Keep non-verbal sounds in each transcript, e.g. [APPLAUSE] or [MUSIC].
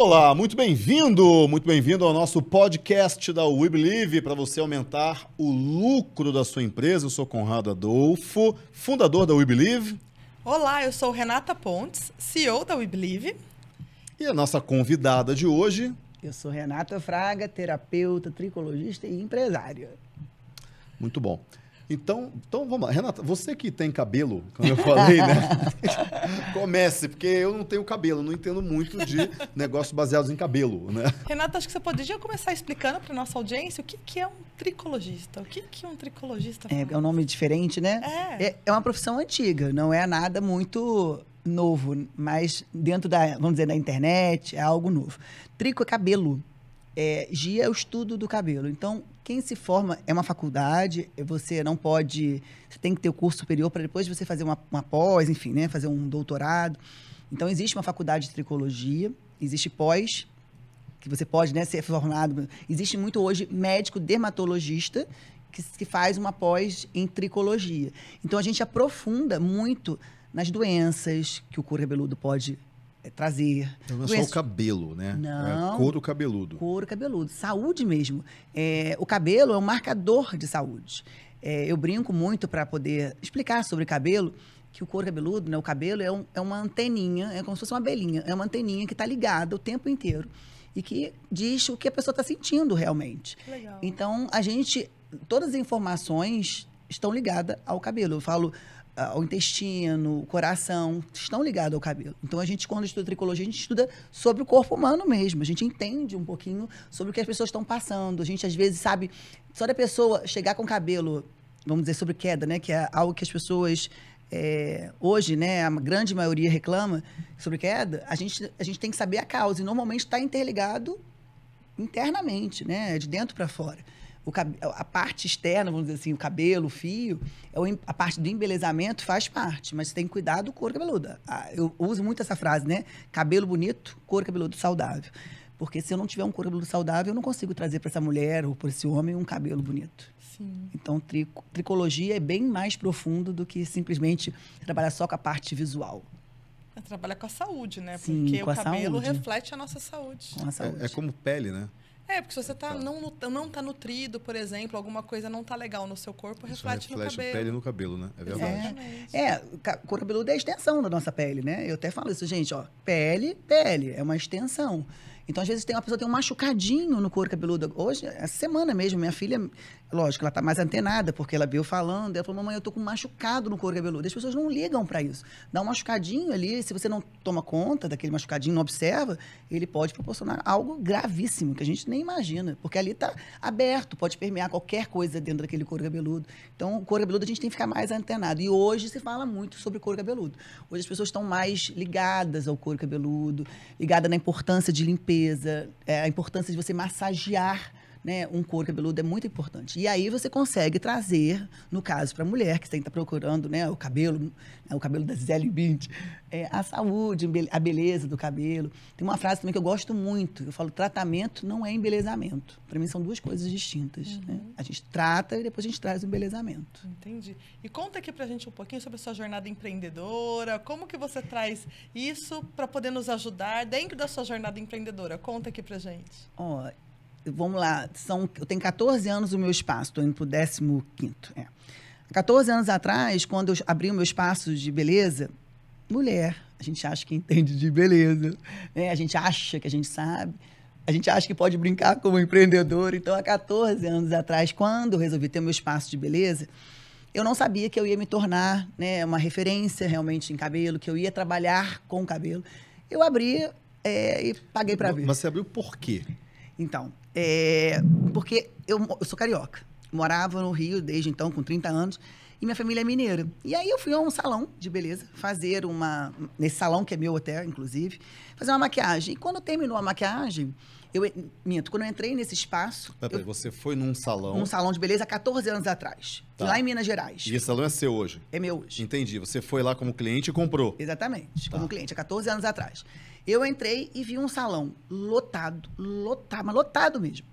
Olá, muito bem-vindo, muito bem-vindo ao nosso podcast da We Believe para você aumentar o lucro da sua empresa. Eu sou Conrado Adolfo, fundador da We Believe. Olá, eu sou Renata Pontes, CEO da We Believe. E a nossa convidada de hoje. Eu sou Renata Fraga, terapeuta, tricologista e empresária. Muito bom. Então, então vamos lá. Renata, você que tem cabelo, como eu falei, né? [LAUGHS] Comece, porque eu não tenho cabelo, não entendo muito de negócios baseados em cabelo, né? Renata, acho que você poderia começar explicando para nossa audiência o que, que é um tricologista. O que, que um tricologista é, faz? É, é um nome diferente, né? É. é. É uma profissão antiga, não é nada muito novo, mas dentro da, vamos dizer, da internet, é algo novo. Trico é cabelo. É, gia é o estudo do cabelo. Então, quem se forma é uma faculdade, você não pode. Você tem que ter o curso superior para depois você fazer uma, uma pós, enfim, né? Fazer um doutorado. Então, existe uma faculdade de tricologia, existe pós, que você pode né, ser formado. Existe muito hoje médico dermatologista que, que faz uma pós em tricologia. Então, a gente aprofunda muito nas doenças que o couro cabeludo pode é trazer. não é só o cabelo, né? É não. É couro cabeludo. Couro cabeludo. Saúde mesmo. É, o cabelo é um marcador de saúde. É, eu brinco muito para poder explicar sobre cabelo que o couro cabeludo, né, o cabelo é, um, é uma anteninha, é como se fosse uma abelhinha, é uma anteninha que está ligada o tempo inteiro e que diz o que a pessoa está sentindo realmente. Legal. Então a gente, todas as informações estão ligadas ao cabelo. Eu falo ao intestino, o coração, estão ligados ao cabelo. Então a gente, quando estuda tricologia, a gente estuda sobre o corpo humano mesmo. A gente entende um pouquinho sobre o que as pessoas estão passando. A gente, às vezes, sabe, só da pessoa chegar com cabelo, vamos dizer, sobre queda, né? Que é algo que as pessoas. É, hoje, né, a grande maioria reclama sobre queda. A gente, a gente tem que saber a causa e normalmente está interligado internamente, né, de dentro para fora o, a parte externa, vamos dizer assim, o cabelo, o fio, é a parte do embelezamento faz parte, mas tem que cuidar do couro cabeludo. Ah, eu uso muito essa frase, né? Cabelo bonito, couro cabeludo saudável. Porque se eu não tiver um couro cabeludo saudável, eu não consigo trazer para essa mulher ou para esse homem um cabelo bonito. Sim. Então, trico, tricologia é bem mais profundo do que simplesmente trabalhar só com a parte visual. É trabalhar com a saúde, né? Sim, Porque o cabelo saúde. reflete a nossa saúde. A saúde. É, é como pele, né? É, porque se você tá, tá. Não, não tá nutrido, por exemplo, alguma coisa não tá legal no seu corpo, Isso reflete, reflete no cabelo. pele no cabelo, né? É verdade. É, é couro cabeludo é a extensão da nossa pele, né? Eu até falo isso, gente, ó. Pele, pele, é uma extensão. Então, às vezes, tem uma pessoa tem um machucadinho no couro cabeludo. Hoje, essa é semana mesmo, minha filha, lógico, ela tá mais antenada, porque ela viu falando. Ela falou, mamãe, eu tô com machucado no couro cabeludo. As pessoas não ligam para isso. Dá um machucadinho ali, se você não toma conta daquele machucadinho, não observa, ele pode proporcionar algo gravíssimo, que a gente nem imagina. Porque ali tá aberto, pode permear qualquer coisa dentro daquele couro cabeludo. Então, o couro cabeludo a gente tem que ficar mais antenado. E hoje se fala muito sobre couro cabeludo. Hoje as pessoas estão mais ligadas ao couro cabeludo, ligada na importância de limpeza beleza, é, a importância de você massagear né, um couro cabeludo é muito importante. E aí você consegue trazer, no caso para a mulher que tem está procurando, né, o cabelo, né, o cabelo da Zélio Bint, é, a saúde, a beleza do cabelo. Tem uma frase também que eu gosto muito. Eu falo, tratamento não é embelezamento. Para mim são duas coisas distintas. Né. Uhum. Né? A gente trata e depois a gente traz o embelezamento. Entendi. E conta aqui para a gente um pouquinho sobre a sua jornada empreendedora. Como que você traz isso para poder nos ajudar dentro da sua jornada empreendedora? Conta aqui para gente. Ó, vamos lá, são, eu tenho 14 anos o meu espaço, estou indo para o 15 é. 14 anos atrás, quando eu abri o meu espaço de beleza, mulher, a gente acha que entende de beleza, né? a gente acha que a gente sabe, a gente acha que pode brincar como empreendedor. Então, há 14 anos atrás, quando eu resolvi ter o meu espaço de beleza, eu não sabia que eu ia me tornar né, uma referência realmente em cabelo, que eu ia trabalhar com cabelo. Eu abri é, e paguei para ver. Mas você abriu por quê? Então, é, porque eu, eu sou carioca. Morava no Rio desde então, com 30 anos e minha família é mineira. E aí eu fui a um salão de beleza fazer uma. Nesse salão, que é meu hotel, inclusive, fazer uma maquiagem. E quando terminou a maquiagem, eu. Minto, quando eu entrei nesse espaço. Peraí, pera, você foi num salão. um salão de beleza há 14 anos atrás. Tá. Lá em Minas Gerais. E esse salão é seu hoje? É meu hoje. Entendi. Você foi lá como cliente e comprou. Exatamente. Tá. Como cliente, há 14 anos atrás. Eu entrei e vi um salão lotado, lotado, mas lotado mesmo.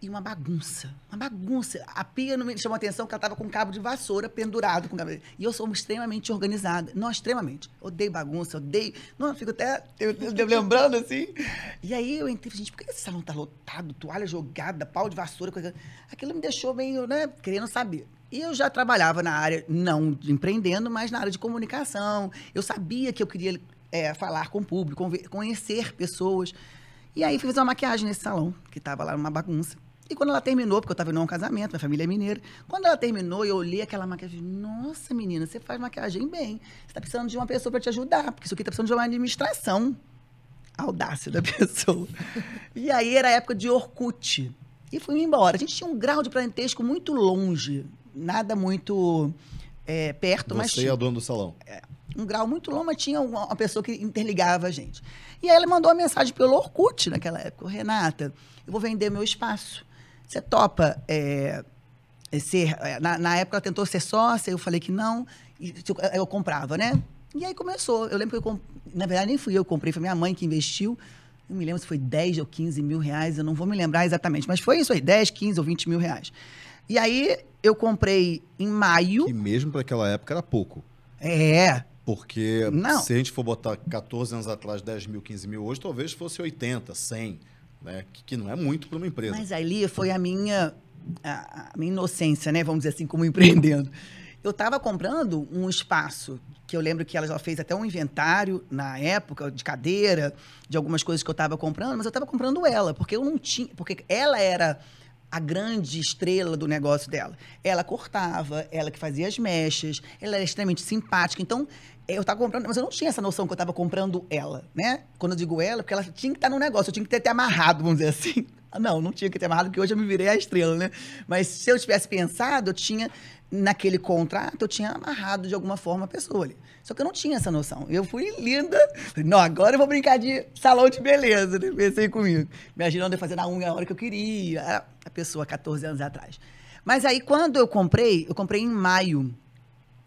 E uma bagunça, uma bagunça. A pia não me chamou a atenção que ela estava com um cabo de vassoura pendurado. Com cabelo. E eu sou extremamente organizada. Não, extremamente. Odeio bagunça, odeio. Não, fico até eu, eu lembrando assim. E aí eu entrei gente, por que esse salão tá lotado? Toalha jogada, pau de vassoura, coisa. Aquilo me deixou meio, né, querendo saber. E eu já trabalhava na área, não empreendendo, mas na área de comunicação. Eu sabia que eu queria é, falar com o público, conhecer pessoas. E aí fui fazer uma maquiagem nesse salão, que estava lá uma bagunça. E quando ela terminou, porque eu estava em um casamento, minha família é mineira, quando ela terminou, eu olhei aquela maquiagem, nossa menina, você faz maquiagem bem. Você está precisando de uma pessoa para te ajudar, porque isso aqui está precisando de uma administração. audácia da [LAUGHS] pessoa. e aí era a época de Orkut. E fui embora. A gente tinha um grau de parentesco muito longe, nada muito é, perto, Você mas. Você é a dona do salão. É, um grau muito longo, mas tinha uma, pessoa que interligava a gente. E aí ela mandou uma mensagem pelo Orkut naquela época. Renata, eu vou vender meu espaço. Você topa é, é ser... É, na, na, época ela tentou ser sócia, eu falei que não. E eu, eu comprava, né? E aí começou. Eu lembro que eu... Comp... Na verdade, nem fui eu que comprei, foi minha mãe que investiu. Não me lembro se foi 10 ou 15 mil reais, eu não vou me lembrar exatamente. Mas foi isso aí, 10, 15 ou 20 mil reais. E aí eu comprei em maio. E mesmo para aquela época era pouco. É. Porque não. se a gente for botar 14 anos atrás, 10 mil, 15 mil hoje, talvez fosse 80, 100, né? que, que não é muito para uma empresa. Mas ali foi a minha, a, a, minha inocência, né? vamos dizer assim, como [LAUGHS] empreendendo. Eu estava comprando um espaço, que eu lembro que ela já fez até um inventário na época, de cadeira, de algumas coisas que eu estava comprando, mas eu estava comprando ela, porque eu não tinha. Porque ela era a grande estrela do negócio dela. Ela cortava, ela que fazia as mechas, ela era extremamente simpática. Então, eu estava comprando, mas eu não tinha essa noção que eu estava comprando ela, né? Quando eu digo ela, é porque ela tinha que estar tá no negócio, eu tinha que ter, ter amarrado, vamos dizer assim. [LAUGHS] Não, não tinha que ter amarrado, porque hoje eu me virei a estrela, né? Mas se eu tivesse pensado, eu tinha, naquele contrato, eu tinha amarrado de alguma forma a pessoa ali. Só que eu não tinha essa noção. Eu fui linda, falei, não, agora eu vou brincar de salão de beleza, né? Pensei comigo. Imaginando eu fazer a unha a hora que eu queria, a pessoa 14 anos atrás. Mas aí, quando eu comprei, eu comprei em maio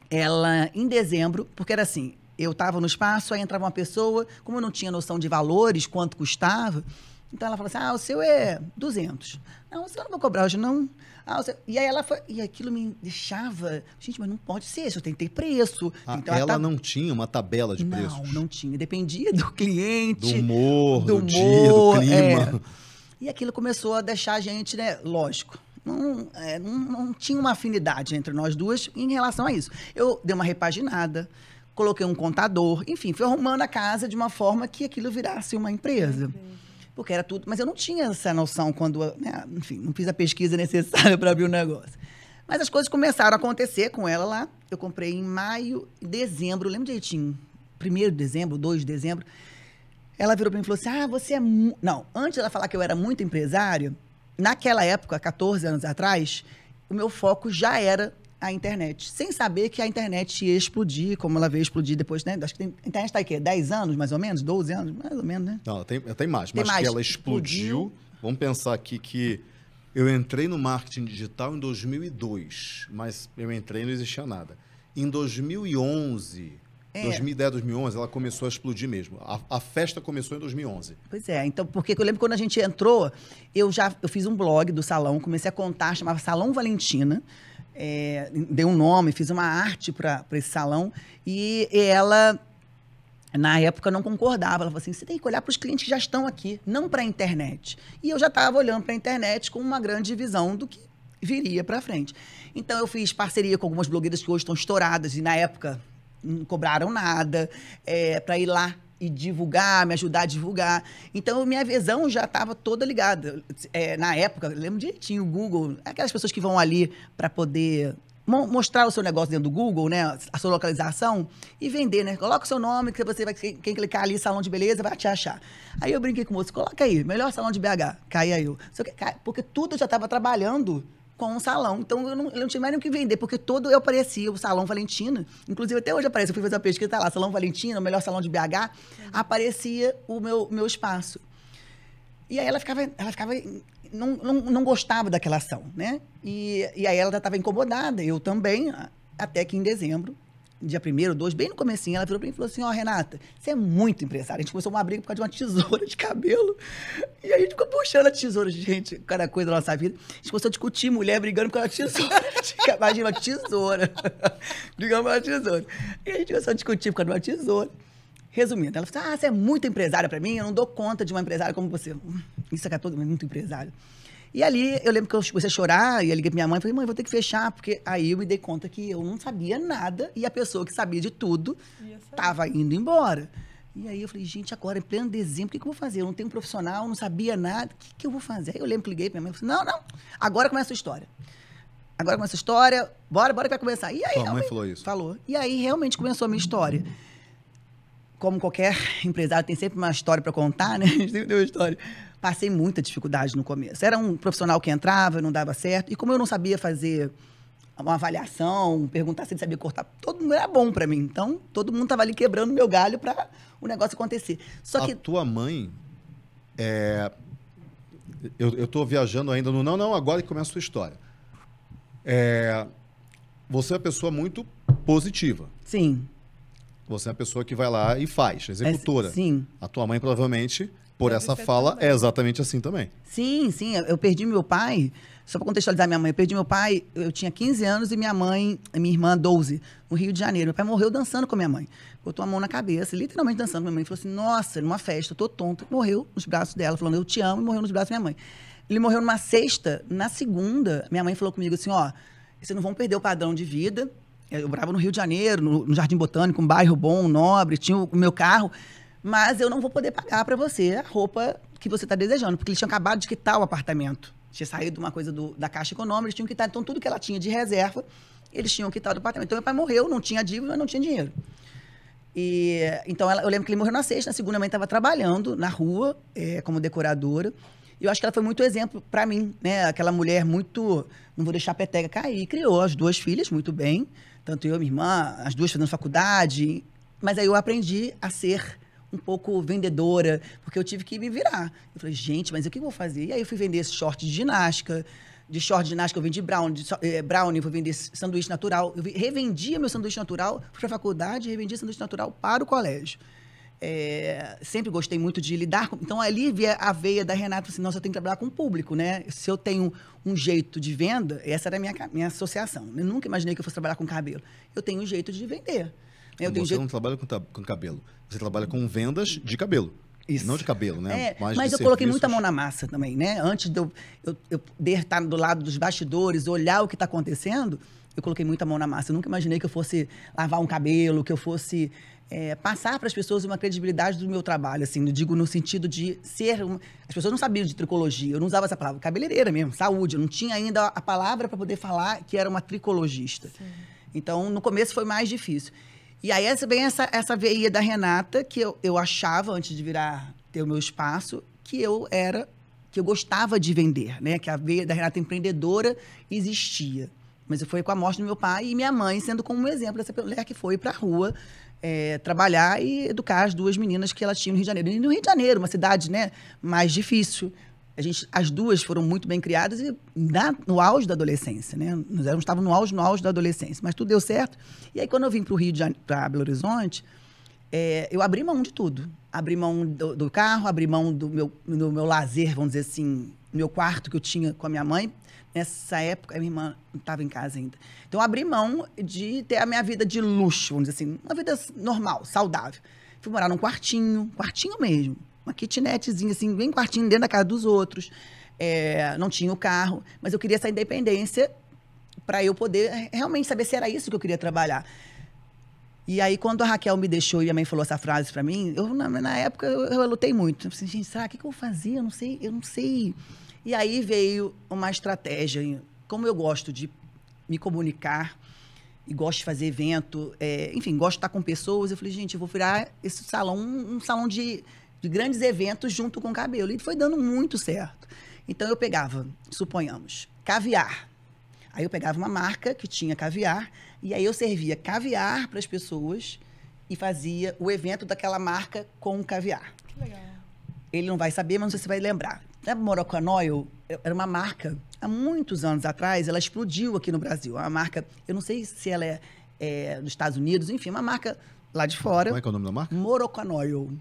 ela, em dezembro, porque era assim, eu estava no espaço, aí entrava uma pessoa, como eu não tinha noção de valores, quanto custava, então ela falou assim: ah, o seu é 200. Não, o seu não vou cobrar hoje, não. Ah, E aí ela foi. E aquilo me deixava. Gente, mas não pode ser, isso tem que ter preço. Ah, então, ela, não tinha uma tabela de preço Não, não tinha. Dependia do cliente. Do humor, do, do humor, dia, do clima. É. E aquilo começou a deixar a gente, né? Lógico, não, é, não, não tinha uma afinidade entre nós duas em relação a isso. Eu dei uma repaginada, coloquei um contador, enfim, fui arrumando a casa de uma forma que aquilo virasse uma empresa. Porque era tudo. Mas eu não tinha essa noção quando. Né, enfim, não fiz a pesquisa [LAUGHS] necessária para abrir o negócio. Mas as coisas começaram a acontecer com ela lá. Eu comprei em maio, dezembro, lembro direitinho. 1 de dezembro, 2 de dezembro. Ela virou para mim e falou assim: Ah, você é. Não, antes ela falar que eu era muito empresária, naquela época, 14 anos atrás, o meu foco já era a internet, sem saber que a internet ia explodir, como ela veio explodir depois, né? Acho que tem, a internet está aqui, 10 anos, mais ou menos, 12 anos, mais ou menos, né? Não, tem, tem mais, tem mas mais. que ela explodiu, explodiu. Vamos pensar aqui que eu entrei no marketing digital em 2002, mas eu entrei e não existia nada. Em 2011, é. 2010, 2011, ela começou a explodir mesmo. A, a, festa começou em 2011. Pois é, então, porque eu lembro quando a gente entrou, eu já eu fiz um blog do salão, comecei a contar, chamava Salão Valentina. É, dei um nome, fiz uma arte para esse salão. E ela, na época, não concordava. Ela falou assim: você tem que olhar para os clientes que já estão aqui, não para a internet. E eu já estava olhando para a internet com uma grande visão do que viria para frente. Então, eu fiz parceria com algumas blogueiras que hoje estão estouradas, e na época não cobraram nada é, para ir lá e divulgar, me ajudar a divulgar. Então, minha visão já estava toda ligada. É, na época, lembro direitinho, o Google, aquelas pessoas que vão ali para poder mostrar o seu negócio dentro do Google, né? A sua localização e vender, né? Coloca o seu nome, que você vai. Quem clicar ali, salão de beleza, vai te achar. Aí eu brinquei com o moço, coloca aí, melhor salão de BH. Caia eu. Porque tudo eu já estava trabalhando com o salão. Então eu não, eu não tinha mais nem o que vender, porque todo eu aparecia, o Salão Valentina, inclusive até hoje aparece, eu fui fazer uma pesquisa, tá lá, Salão Valentina, o melhor salão de BH, aparecia o meu, meu espaço. E aí ela ficava, ela ficava não, não, não gostava daquela ação, né? E, e aí ela estava incomodada, eu também, até que em dezembro dia primeiro, dois, bem no comecinho, ela virou pra mim e falou assim, ó, oh, Renata, você é muito empresária. A gente começou uma briga por causa de uma tesoura de cabelo. E a gente ficou puxando a tesoura, gente, cada coisa da nossa vida. A gente começou a discutir mulher brigando por causa da tesoura. Imagina, [LAUGHS] uma tesoura. Brigando por causa tesoura. E a gente começou a discutir por causa de uma tesoura. Resumindo, ela falou assim, ah, você é muito empresária pra mim, eu não dou conta de uma empresária como você. Isso é que é todo mundo, muito empresário. E ali eu lembro que eu comecei a chorar e eu liguei pra minha mãe e falei, mãe, vou ter que fechar, porque aí eu me dei conta que eu não sabia nada e a pessoa que sabia de tudo estava indo embora. E aí eu falei, gente, agora, em é pleno dezembro, o que, que eu vou fazer? Eu não tenho um profissional, não sabia nada, o que, que eu vou fazer? Aí eu lembro que liguei pra minha mãe e falei, não, não, agora começa a história. Agora começa a história, bora, bora que vai começar. E aí, Tua mãe falou isso. Falou. E aí realmente começou a minha história como qualquer [LAUGHS] empresário tem sempre uma história para contar, né? A [LAUGHS] gente sempre tem uma história passei muita dificuldade no começo. Era um profissional que entrava, não dava certo. E como eu não sabia fazer uma avaliação, perguntar se ele sabia cortar, todo mundo era bom para mim. Então, todo mundo tava ali quebrando meu galho para o negócio acontecer. Só que a tua mãe é... eu, eu tô viajando ainda no não, não, agora que começa a sua história. É... você é uma pessoa muito positiva. Sim. Você é uma pessoa que vai lá e faz, é é, executora. É, sim. A tua mãe provavelmente por essa fala também. é exatamente assim também. Sim, sim. Eu perdi meu pai, só para contextualizar minha mãe, eu perdi meu pai, eu tinha 15 anos e minha mãe, minha irmã, 12, no Rio de Janeiro. Meu pai morreu dançando com minha mãe. Botou a mão na cabeça, literalmente dançando com minha mãe. Falou assim: Nossa, numa festa, eu tô tonto. Morreu nos braços dela, falando: Eu te amo, e morreu nos braços da minha mãe. Ele morreu numa sexta, na segunda, minha mãe falou comigo assim: Ó, vocês não vão perder o padrão de vida. Eu morava no Rio de Janeiro, no, Jardim Botânico, um bairro bom, nobre, tinha o meu carro mas eu não vou poder pagar para você a roupa que você está desejando, porque eles tinham acabado de quitar o apartamento. Tinha saído uma coisa do, da Caixa Econômica, eles tinham quitado, então tudo que ela tinha de reserva, eles tinham quitado o apartamento. Então meu pai morreu, não tinha dívida, mas não tinha dinheiro. E, então ela, eu lembro que ele morreu na sexta, na segunda mãe estava trabalhando na rua é, como decoradora. E eu acho que ela foi muito exemplo para mim, né? Aquela mulher muito, não vou deixar a peteca cair, criou as duas filhas muito bem, tanto eu e minha irmã, as duas fazendo faculdade. Mas aí eu aprendi a ser um pouco vendedora, porque eu tive que me virar. Eu falei, gente, mas o que eu vou fazer? E aí eu fui vender esse short de ginástica, de short de ginástica eu vendi brownie, de, eh, brownie vou vender sanduíche natural. Eu revendia meu sanduíche natural, fui para a faculdade e revendia sanduíche natural para o colégio. É, sempre gostei muito de lidar com... Então, ali via a veia da Renata, assim, nossa, eu tenho que trabalhar com o público, né? Se eu tenho um jeito de venda, essa era a minha, minha associação. Eu né? nunca imaginei que eu fosse trabalhar com cabelo. Eu tenho um jeito de vender. Eu você jeito... não trabalha com, com, cabelo. Você trabalha com vendas de cabelo. Isso. Não de cabelo, né? É, mas, mas eu serviços. coloquei muita mão na massa também, né? Antes de eu, eu, eu estar do lado dos bastidores, olhar o que está acontecendo, eu coloquei muita mão na massa. Eu nunca imaginei que eu fosse lavar um cabelo, que eu fosse é, passar para as pessoas uma credibilidade do meu trabalho, assim, digo no sentido de ser. Uma... As pessoas não sabiam de tricologia, eu não usava essa palavra, cabeleireira mesmo, saúde, eu não tinha ainda a palavra para poder falar que era uma tricologista. Sim. Então, no começo foi mais difícil. E aí vem essa, essa veia da Renata, que eu, eu achava, antes de virar ter o meu espaço, que eu era, que eu gostava de vender, né? Que a veia da Renata empreendedora existia. Mas foi com a morte do meu pai e minha mãe sendo como um exemplo dessa mulher que foi para a rua é, trabalhar e educar as duas meninas que ela tinha no Rio de Janeiro. E no Rio de Janeiro, uma cidade né, mais difícil, a gente, as duas foram muito bem criadas e na, no auge da adolescência, né? Nós estávamos no auge, no auge da adolescência, mas tudo deu certo. E aí, quando eu vim para o Rio, de Janeiro, para Belo Horizonte, é, eu abri mão de tudo. Abri mão do, do, carro, abri mão do meu, do meu lazer, vamos dizer assim, meu quarto que eu tinha com a minha mãe. Nessa época, a minha irmã não estava em casa ainda. Então, eu abri mão de ter a minha vida de luxo, vamos dizer assim, uma vida normal, saudável. Fui morar num quartinho, quartinho mesmo, uma kitnetzinha, assim, bem quartinho dentro da casa dos outros. É, não tinha o carro, mas eu queria essa independência para eu poder é, realmente saber se era isso que eu queria trabalhar. E aí, quando a Raquel me deixou e a mãe falou essa frase para mim, eu, na, na época eu, eu, lutei muito. Eu pensei, gente, será que, que eu fazia? Eu não sei, eu não sei. E aí veio uma estratégia. Como eu gosto de me comunicar e gosto de fazer evento, é, enfim, gosto de estar com pessoas, eu falei, gente, eu vou virar esse salão, um, um salão de de grandes eventos junto com cabelo. E foi dando muito certo. Então eu pegava, suponhamos, caviar. Aí eu pegava uma marca que tinha caviar e aí eu servia caviar para as pessoas e fazia o evento daquela marca com o caviar. Que legal. Ele não vai saber, mas não sei se vai lembrar. A Morocanoil é, era uma marca, há muitos anos atrás, ela explodiu aqui no Brasil. É uma marca, eu não sei se ela é, é dos Estados Unidos, enfim, é uma marca lá de fora. Como é que é o nome da marca? Moroccanoil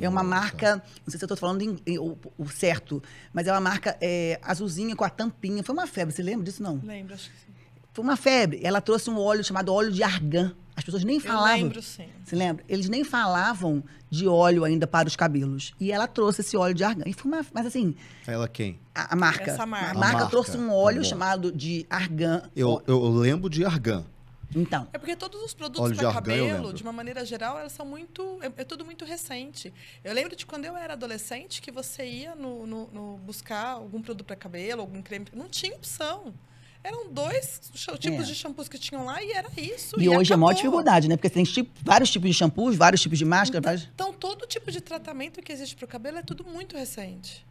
é uma marca, não sei se eu estou falando em, em, o, o, certo, mas é uma marca é, azulzinha com a tampinha. Foi uma febre, você lembra disso, não? Lembro, acho que sim. Foi uma febre. Ela trouxe um óleo chamado óleo de argan. As pessoas nem falavam. Eu lembro, sim. Você lembra? Eles nem falavam de óleo ainda para os cabelos. E ela trouxe esse óleo de argan. E foi uma, mas assim. Ela quem? A, a marca. Essa marca. A marca, marca trouxe um óleo tá chamado de argan. Eu, eu lembro de argan. Então. É porque todos os produtos para cabelo, de uma maneira geral, elas são muito. É, é, tudo muito recente. Eu lembro de quando eu era adolescente que você ia no, no, no buscar algum produto para cabelo, algum creme. Não tinha opção. Eram dois é. tipos é. de shampoos que tinham lá e era isso. E, e hoje é acabou. é maior dificuldade, né? Porque tem tipo, vários tipos de shampoos, vários tipos de máscara. Então, vários... então todo tipo de tratamento que existe para o cabelo é tudo muito recente.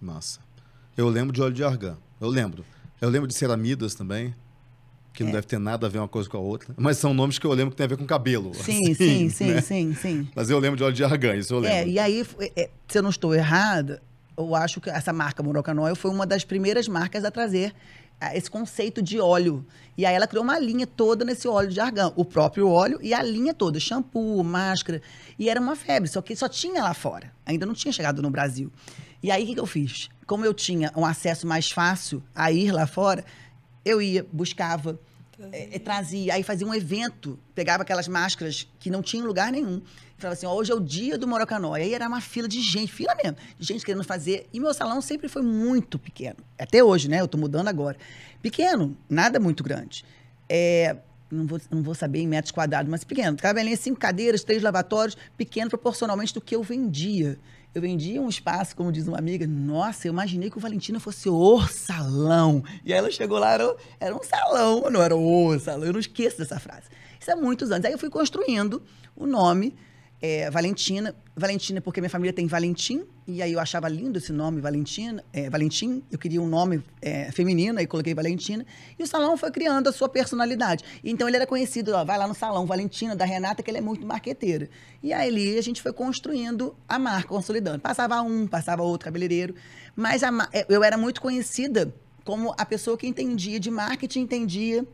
Massa. Eu lembro de óleo de argan. Eu lembro. Eu lembro de ceramidas também que não é. deve ter nada a ver uma coisa com a outra, mas são nomes que eu lembro que tem a ver com cabelo. Sim, assim, sim, sim, né? sim, sim. Mas eu lembro de óleo de argan, isso eu é, lembro. É, e aí, é, se eu não estou errada, eu acho que essa marca Morocanoil foi uma das primeiras marcas a trazer esse conceito de óleo. E aí ela criou uma linha toda nesse óleo de argan, o próprio óleo e a linha toda, shampoo, máscara, e era uma febre, só que só tinha lá fora, ainda não tinha chegado no Brasil. E aí o que eu fiz? Como eu tinha um acesso mais fácil a ir lá fora, eu ia, buscava, é, é, trazia, aí fazia um evento, pegava aquelas máscaras que não tinha em lugar nenhum. Falava assim, ó, hoje é o dia do Morocanó. E aí era uma fila de gente, fila mesmo, de gente querendo fazer. E meu salão sempre foi muito pequeno. Até hoje, né? Eu tô mudando agora. Pequeno, nada muito grande. É, não vou, não vou saber em metros quadrados, mas pequeno. Ficava ali cinco cadeiras, três lavatórios, pequeno proporcionalmente do que eu vendia. Eu vendia um espaço, como diz uma amiga, nossa, eu imaginei que o Valentina fosse o salão. E aí ela chegou lá, era, era um salão, não era o salão. Eu não esqueço dessa frase. Isso é muitos anos. Aí eu fui construindo o nome é, Valentina. Valentina, porque minha família tem Valentim, e aí eu achava lindo esse nome, Valentina, é, Valentim. Eu queria um nome é, feminino, aí coloquei Valentina. E o salão foi criando a sua personalidade. Então ele era conhecido, ó, vai lá no salão Valentina, da Renata, que ele é muito marqueteira. E aí ali a gente foi construindo a marca, consolidando. Passava um, passava outro cabeleireiro. Mas a, é, eu era muito conhecida como a pessoa que entendia de marketing, entendia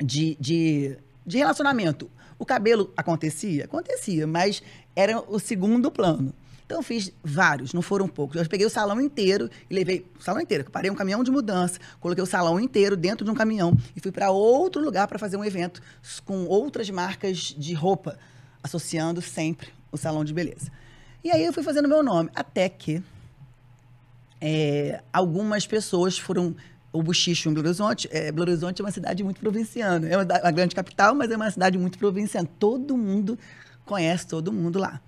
de, de de relacionamento. O cabelo acontecia? Acontecia, mas era o segundo plano. Então eu fiz vários, não foram poucos. Eu peguei o salão inteiro e levei o salão inteiro, parei um caminhão de mudança, coloquei o salão inteiro dentro de um caminhão e fui para outro lugar para fazer um evento com outras marcas de roupa, associando sempre o salão de beleza. E aí eu fui fazendo meu nome, até que é, algumas pessoas foram o Buchicho em Belo Horizonte. É, Belo Horizonte é uma cidade muito provinciana. É uma, uma grande capital, mas é uma cidade muito provinciana. Todo mundo conhece todo mundo lá.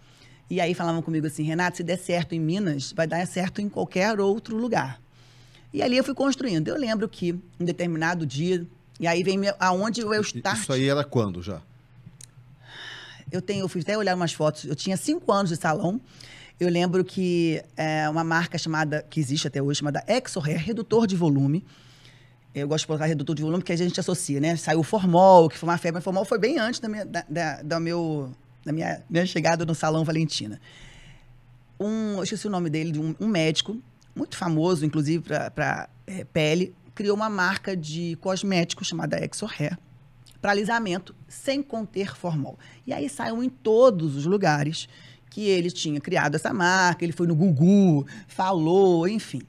E aí falavam comigo assim, Renato, se der certo em Minas, vai dar certo em qualquer outro lugar. E ali eu fui construindo. Eu lembro que um determinado dia, e aí vem meu, aonde eu estava. Isso aí era quando já? Eu tenho, eu fui até olhar umas fotos. Eu tinha cinco anos de salão. Eu lembro que é, uma marca chamada, que existe até hoje, chamada Exohair, é redutor de volume. Eu gosto de colocar redutor de volume porque a gente associa, né? Saiu o Formol, que foi uma febre. O Formol foi bem antes da minha, da, da, da meu, da minha, minha chegada no Salão Valentina. Um, eu esqueci o nome dele, de um, um médico, muito famoso, inclusive, para é, eh, pele, criou uma marca de cosméticos chamada Exohair para alisamento sem conter formol. E aí saiu em todos os lugares que ele tinha criado essa marca, ele foi no Gugu, falou, enfim.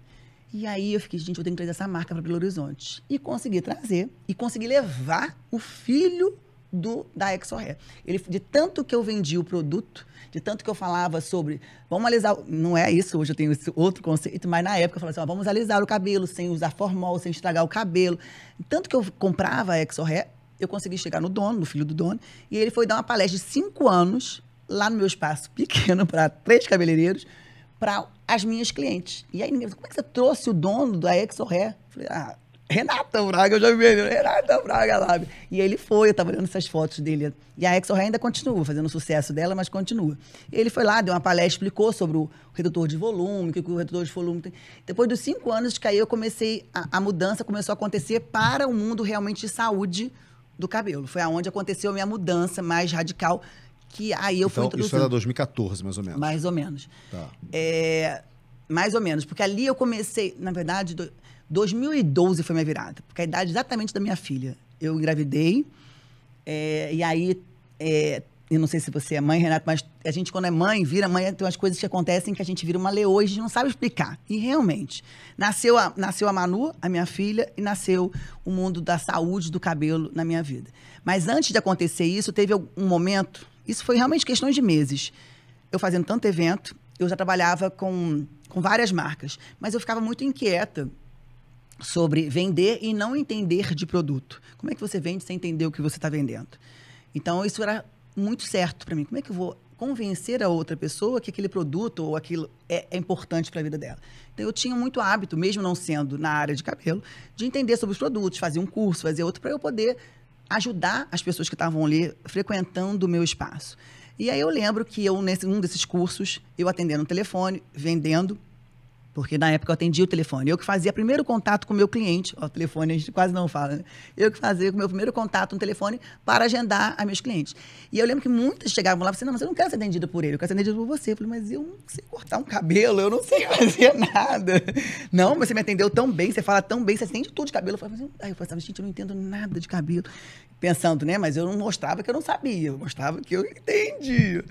E aí eu fiquei, gente, eu tenho que trazer essa marca para Belo Horizonte. E consegui trazer e consegui levar o filho do da Exoré. Ele de tanto que eu vendi o produto, de tanto que eu falava sobre, vamos alisar, não é isso, hoje eu tenho esse outro conceito, mas na época eu falava assim, ó, vamos alisar o cabelo sem usar formol, sem estragar o cabelo. Tanto que eu comprava a Exoré, eu consegui chegar no dono, no filho do dono, e ele foi dar uma palestra de cinco anos lá no meu espaço pequeno para três cabeleireiros para as minhas clientes. E aí ninguém falou, como é que você trouxe o dono da Exoré? Falei, ah, Renata Braga, eu já vi ele, Renata Braga lá. E ele foi, eu estava olhando essas fotos dele. E a Exoré ainda continua fazendo o sucesso dela, mas continua. Ele foi lá, deu uma palestra, explicou sobre o redutor de volume, o que o redutor de volume tem. Depois dos cinco anos que aí eu comecei, a, a mudança começou a acontecer para o mundo realmente de saúde do cabelo. Foi aonde aconteceu a minha mudança mais radical que aí eu então, fui introduzindo. Isso era 2014, mais ou menos. Mais ou menos. Tá. É, mais ou menos, porque ali eu comecei, na verdade, 2012 foi minha virada, porque a idade exatamente da minha filha. Eu engravidei, é, e aí, é, eu não sei se você é mãe, Renato, mas a gente quando é mãe, vira mãe, tem umas coisas que acontecem que a gente vira uma leoa e a gente não sabe explicar. E realmente, nasceu a, nasceu a Manu, a minha filha, e nasceu o mundo da saúde do cabelo na minha vida. Mas antes de acontecer isso, teve um momento isso foi realmente questão de meses. Eu fazendo tanto evento, eu já trabalhava com, com várias marcas, mas eu ficava muito inquieta sobre vender e não entender de produto. Como é que você vende sem entender o que você está vendendo? Então, isso era muito certo para mim. Como é que eu vou convencer a outra pessoa que aquele produto ou aquilo é, é importante para a vida dela? Então, eu tinha muito hábito, mesmo não sendo na área de cabelo, de entender sobre os produtos, fazer um curso, fazer outro, para eu poder ajudar as pessoas que estavam ali frequentando o meu espaço. E aí eu lembro que eu, nesse um desses cursos, eu atendendo o telefone, vendendo, porque na época eu atendia o telefone. Eu que fazia primeiro contato com o meu cliente, o telefone a gente quase não fala, né? Eu que fazia o meu primeiro contato no telefone para agendar a meus clientes. E eu lembro que muitas chegavam lá e assim, não, mas eu não quero ser atendido por ele, eu quero ser atendido por você. Eu falei, mas eu não sei cortar um cabelo, eu não sei [LAUGHS] fazer nada. Não, você me atendeu tão bem, você fala tão bem, você atende tudo de cabelo. Eu falei, assim, eu falei, gente, eu não entendo nada de cabelo. Pensando, né? Mas eu não mostrava que eu não sabia, eu mostrava que eu entendia.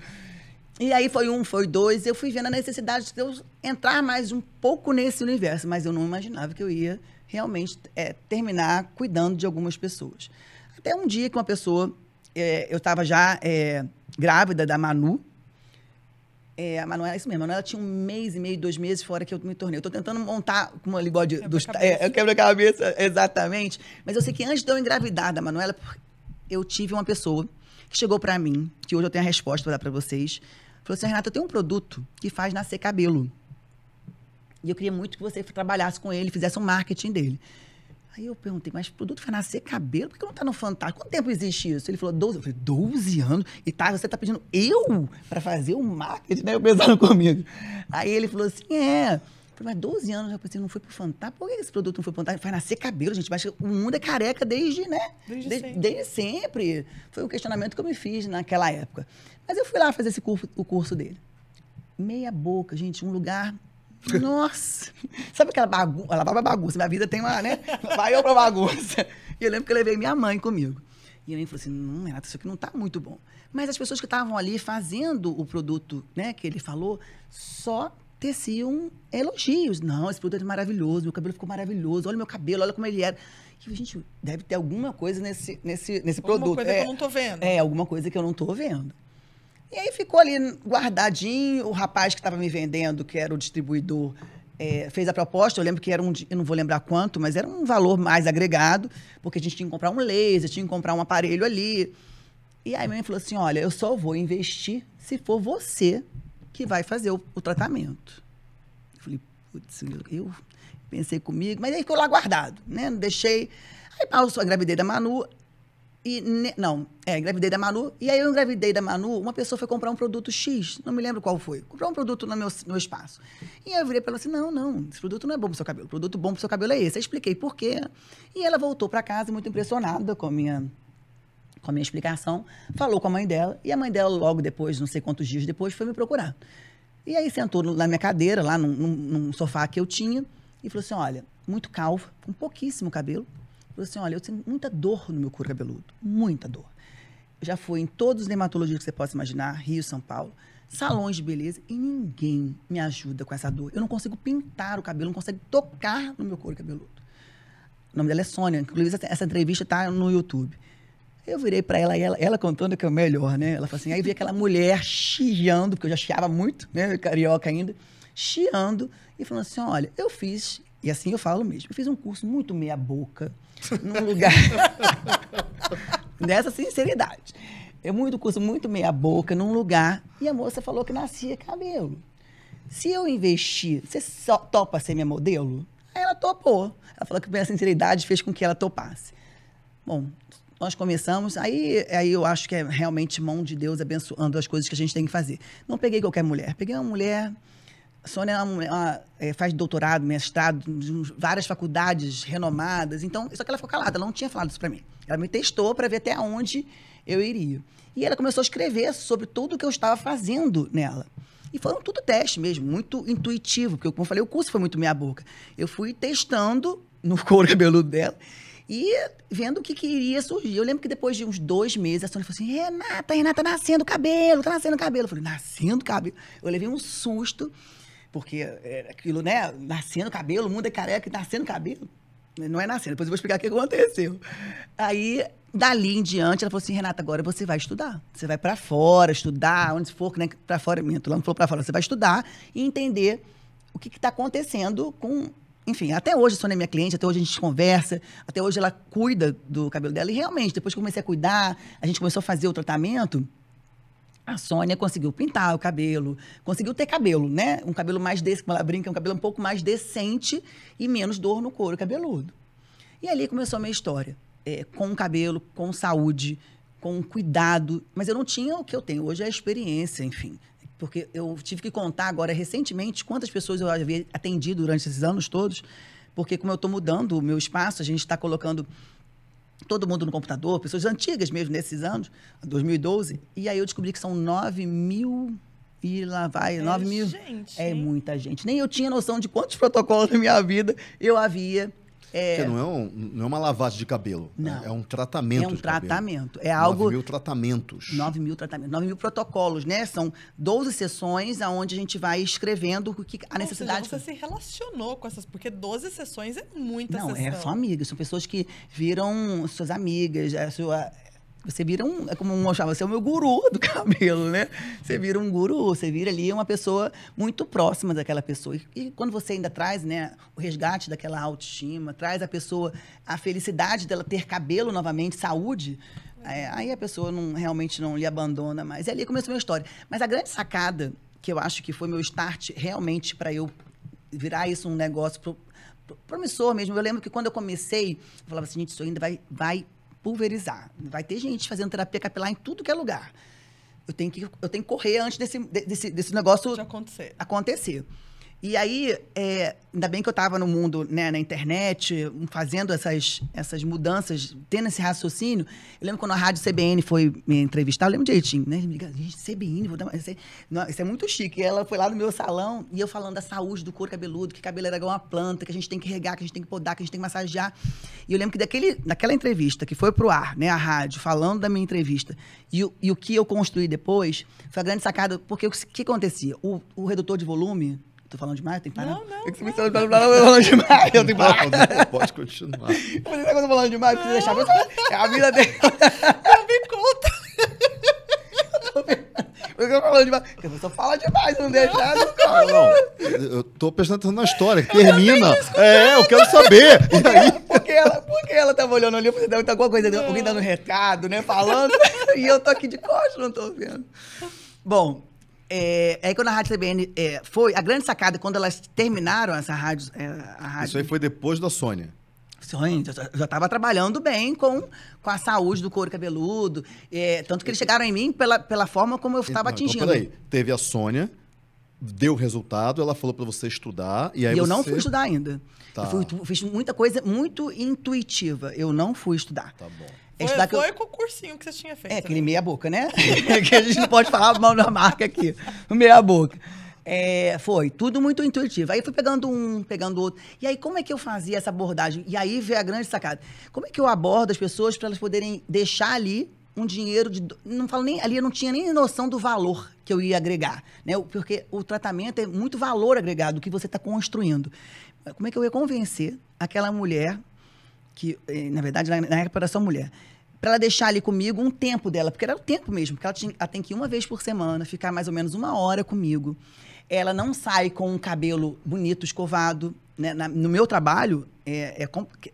E aí foi um, foi dois, eu fui vendo a necessidade de eu entrar mais um pouco nesse universo, mas eu não imaginava que eu ia realmente é, terminar cuidando de algumas pessoas. Até um dia que uma pessoa, é, eu estava já é, grávida da Manu, é, a Manuela, isso mesmo, a Manuela tinha um mês e meio, dois meses fora que eu me tornei. Eu estou tentando montar como ali igual quebra dos. É, Quebra-cabeça, exatamente. Mas eu sei que antes de eu engravidar da Manuela, eu tive uma pessoa que chegou para mim, que hoje eu tenho a resposta para dar para vocês, Falou assim, Renata, eu tenho um produto que faz nascer cabelo. E eu queria muito que você trabalhasse com ele, fizesse um marketing dele. Aí eu perguntei, mas produto faz nascer cabelo? Por que não tá no Fantástico? Quanto tempo existe isso? Ele falou, 12. Eu falei, 12 anos? E tá, você tá pedindo eu para fazer o um marketing, né? Eu pensando [LAUGHS] comigo. Aí ele falou assim, é... Falei, mas 12 anos, já não foi pro Fantástico? Por que esse produto não foi pro Fantástico? vai nascer cabelo, gente. Mas o mundo é careca desde, né? Desde, desde, sempre. desde, sempre. Foi um questionamento que eu me fiz naquela época. Mas eu fui lá fazer esse curso, o curso dele. Meia boca, gente, um lugar. [LAUGHS] Nossa! Sabe aquela bagunça? Ela vai pra bagunça. Minha vida tem uma, né? Vai eu pra bagunça. E eu lembro que eu levei minha mãe comigo. E a mãe falou assim: não, Renata, isso aqui não está muito bom. Mas as pessoas que estavam ali fazendo o produto né, que ele falou só teciam elogios. Não, esse produto é maravilhoso, meu cabelo ficou maravilhoso, olha meu cabelo, olha como ele era. E, gente, deve ter alguma coisa nesse, nesse, nesse alguma produto. Alguma coisa é, que eu é, não estou vendo. É, alguma coisa que eu não estou vendo. E aí ficou ali guardadinho, o rapaz que estava me vendendo, que era o distribuidor, é, fez a proposta, eu lembro que era um, eu não vou lembrar quanto, mas era um valor mais agregado, porque a gente tinha que comprar um laser, tinha que comprar um aparelho ali. E aí minha mãe falou assim, olha, eu só vou investir se for você que vai fazer o, o tratamento. Eu falei, putz, eu pensei comigo, mas aí ficou lá guardado, né? Não deixei. Aí passou a gravidez da Manu. E ne, não, é, engravidei da Manu. E aí eu engravidei da Manu, uma pessoa foi comprar um produto X, não me lembro qual foi. Comprou um produto no meu, no espaço. E eu virei para ela assim: não, não, esse produto não é bom pro seu cabelo. O produto bom pro seu cabelo é esse. Eu expliquei por quê. E ela voltou para casa muito impressionada com a minha com a minha explicação, falou com a mãe dela, e a mãe dela, logo depois, não sei quantos dias depois, foi me procurar. E aí sentou na minha cadeira, lá num, num sofá que eu tinha, e falou assim: olha, muito calvo, com pouquíssimo cabelo. Falou assim: olha, eu tenho muita dor no meu couro cabeludo, muita dor. Eu já fui em todos os dermatologistas que você possa imaginar, Rio, São Paulo, salões de beleza, e ninguém me ajuda com essa dor. Eu não consigo pintar o cabelo, não consigo tocar no meu couro cabeludo. O nome dela é Sônia, inclusive essa entrevista está no YouTube. Eu virei para ela, ela, ela contando que é o melhor, né? Ela falou assim, aí vi aquela mulher chiando, porque eu já chiava muito, né? Carioca ainda, chiando e falando assim, olha, eu fiz, e assim eu falo mesmo, eu fiz um curso muito meia boca, num lugar... Nessa [LAUGHS] sinceridade. É muito curso, muito meia boca, num lugar, e a moça falou que nascia cabelo. Se eu investir, você topa ser minha modelo? Aí ela topou. Ela falou que a minha sinceridade fez com que ela topasse. Bom, nós começamos, aí, aí eu acho que é realmente mão de Deus abençoando as coisas que a gente tem que fazer. Não peguei qualquer mulher, peguei uma mulher. Sônia né, é é, faz doutorado, mestrado, várias faculdades renomadas. Então, só que ela ficou calada, ela não tinha falado isso para mim. Ela me testou para ver até onde eu iria. E ela começou a escrever sobre tudo que eu estava fazendo nela. E foram tudo testes mesmo, muito intuitivo, porque, como eu falei, o curso foi muito minha boca. Eu fui testando no [LAUGHS] couro cabeludo dela e vendo o que queria surgir. Eu lembro que depois de uns dois meses, a Sônia falou assim: Renata, Renata, tá nascendo cabelo, tá nascendo cabelo. Eu falei: nascendo cabelo. Eu levei um susto, porque era é, aquilo, né? Nascendo cabelo, o mundo é careca, nascendo cabelo. Não é nascendo, depois eu vou explicar o que aconteceu. Aí, dali em diante, ela falou assim: Renata, agora você vai estudar. Você vai para fora estudar, onde for, né? Para fora, minha, tu não falou para fora, você vai estudar e entender o que está acontecendo com enfim, até hoje a Sônia é minha cliente, até hoje a gente conversa, até hoje ela cuida do cabelo dela. E realmente, depois que eu comecei a cuidar, a gente começou a fazer o tratamento. A Sônia conseguiu pintar o cabelo, conseguiu ter cabelo, né? Um cabelo mais desse, como ela brinca, um cabelo um pouco mais decente e menos dor no couro cabeludo. E ali começou a minha história. É, com o cabelo, com saúde, com cuidado. Mas eu não tinha o que eu tenho hoje, é a experiência, enfim porque eu tive que contar agora recentemente quantas pessoas eu havia atendido durante esses anos todos, porque como eu estou mudando o meu espaço, a gente está colocando todo mundo no computador, pessoas antigas mesmo nesses anos, 2012, e aí eu descobri que são 9 mil e lá vai, é 9 mil. Gente, é hein? muita gente. Nem eu tinha noção de quantos protocolos na minha vida eu havia é... Porque não é, um, não é uma lavagem de cabelo. É não. É um tratamento. É um tratamento. Cabelo. É algo. 9 mil tratamentos. 9 mil tratamentos. 9 mil protocolos, né? São 12 sessões onde a gente vai escrevendo o que a necessidade. Ou seja, você se relacionou com essas, porque 12 sessões é muita não, Não, é só amigas. São pessoas que viram suas amigas, a sua você vira um, é como um chama, você é o meu guru do [LAUGHS] cabelo, né? Você vira um guru, você vira ali uma pessoa muito próxima daquela pessoa. E, e, quando você ainda traz, né, o resgate daquela autoestima, traz a pessoa a felicidade dela ter cabelo novamente, saúde, é, aí a pessoa não realmente não lhe abandona mais. E ali começou a minha história. Mas a grande sacada que eu acho que foi meu start realmente para eu virar isso um negócio pro, promissor mesmo. Eu lembro que quando eu comecei, eu falava assim, gente, isso ainda vai, vai pulverizar. Vai ter gente fazendo terapia capilar em tudo que é lugar. Eu tenho que, eu tenho que correr antes desse, desse, desse negócio de acontecer. acontecer. E aí, é, ainda bem que eu estava no mundo, né, na internet, fazendo essas, essas mudanças, tendo esse raciocínio. Eu lembro quando a rádio CBN foi me entrevistar, eu lembro direitinho, né? me liga, CBN, vou dar uma... Isso é, não, isso é muito chique. E ela foi lá no meu salão e eu falando da saúde do couro cabeludo, que cabelo era igual uma planta, que a gente tem que regar, que a gente tem que podar, que a gente tem que massagear. E eu lembro que daquele, daquela entrevista que foi pro ar, né, a rádio, falando da minha entrevista, e, e o que eu construí depois, foi a grande sacada, porque o que, que acontecia? O, o redutor de volume Tô falando demais? Tem que parar? Não, não. Eu não. Tô falando demais. Eu tenho que parar. Não, pode continuar. Você é tô falando demais? Precisa deixar. É a vida dele. Eu me conta. Eu tô falando demais. Eu só fala demais, não deixa nada. Não, não. Eu tô prestando na história. Termina. É, eu quero saber. E aí? Porque ela, que ela tava olhando ali, você deve estar alguma coisa, alguém dando recado, né? Falando. [LAUGHS] E eu tô aqui de costas, não tô vendo. Bom, é, aí quando a Rádio CBN é, foi, a grande sacada, quando elas terminaram essa rádio, é, a rádio... Isso aí foi depois da Sônia. Sônia já estava trabalhando bem com, com a saúde do couro cabeludo. É, tanto que eles chegaram em mim pela, pela forma como eu estava então, então, atingindo. Então, peraí, teve a Sônia, deu resultado, ela falou para você estudar e aí e eu você... não fui estudar ainda. Tá. Eu fui, fiz muita coisa muito intuitiva. Eu não fui estudar. Tá bom. É foi, foi eu... com o cursinho que você tinha feito. É, né? aquele meia boca, né? [LAUGHS] que a gente não pode falar mal da marca aqui. Meia boca. É, foi, tudo muito intuitivo. Aí fui pegando um, pegando outro. E aí, como é que eu fazia essa abordagem? E aí veio a grande sacada. Como é que eu abordo as pessoas para elas poderem deixar ali um dinheiro de. Não falo nem. Ali eu não tinha nem noção do valor que eu ia agregar. Né? Porque o tratamento é muito valor agregado o que você está construindo. Como é que eu ia convencer aquela mulher que, eh, na verdade, na, era só mulher, para ela deixar ali comigo um tempo dela, porque era o tempo mesmo, porque ela, tinha, ela tem que ir uma vez por semana, ficar mais ou menos uma hora comigo. Ela não sai com um cabelo bonito, escovado. Né? Na, no meu trabalho, é, é,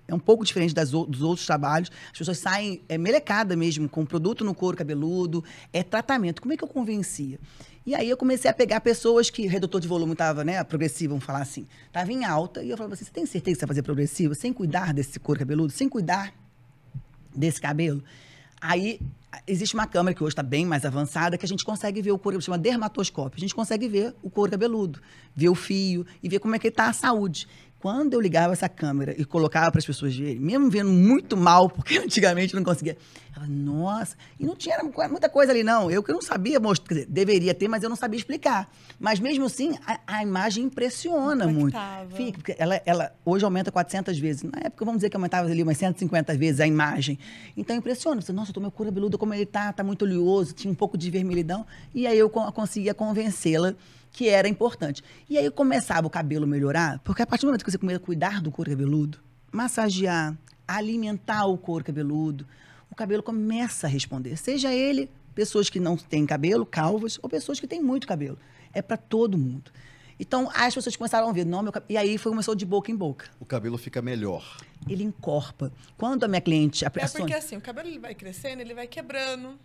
é um pouco diferente das, dos outros trabalhos. As pessoas saem é, melecada mesmo, com produto no couro cabeludo, é tratamento. Como é que eu convencia? E aí eu comecei a pegar pessoas que redutor de volume estava, né, progressivo, vamos falar assim, estava em alta, e eu falava assim, você tem certeza que você vai fazer progressivo? Sem cuidar desse couro cabeludo? Sem cuidar desse cabelo? Aí existe uma câmera que hoje está bem mais avançada que a gente consegue ver o couro, chama dermatoscópio. A gente consegue ver o couro cabeludo, ver o fio e ver como é que está a saúde quando eu ligava essa câmera e colocava para as pessoas verem, mesmo vendo muito mal, porque [LAUGHS] antigamente não conseguia, ela, nossa, e não tinha muita coisa ali, não. Eu que não sabia, mostrar, quer dizer, deveria ter, mas eu não sabia explicar. Mas mesmo assim, a, a imagem impressiona muito. Fica, porque ela, ela hoje aumenta 400 vezes. Na época, vamos dizer que aumentava ali umas 150 vezes a imagem. Então impressiona. Você, nossa, eu tô meu couro beluda, como ele tá, tá muito oleoso, tinha um pouco de vermelhidão. E aí eu conseguia convencê-la que era importante. E aí começava o cabelo melhorar, porque a partir do momento que você começa a cuidar do couro cabeludo, massagear, alimentar o couro cabeludo, o cabelo começa a responder. Seja ele pessoas que não têm cabelo, calvas, ou pessoas que têm muito cabelo. É para todo mundo. Então, as pessoas começaram a ouvir, não, meu cabelo. E aí foi, começou de boca em boca. O cabelo fica melhor. Ele encorpa. Quando a minha cliente. A é porque assim, o cabelo ele vai crescendo, ele vai quebrando.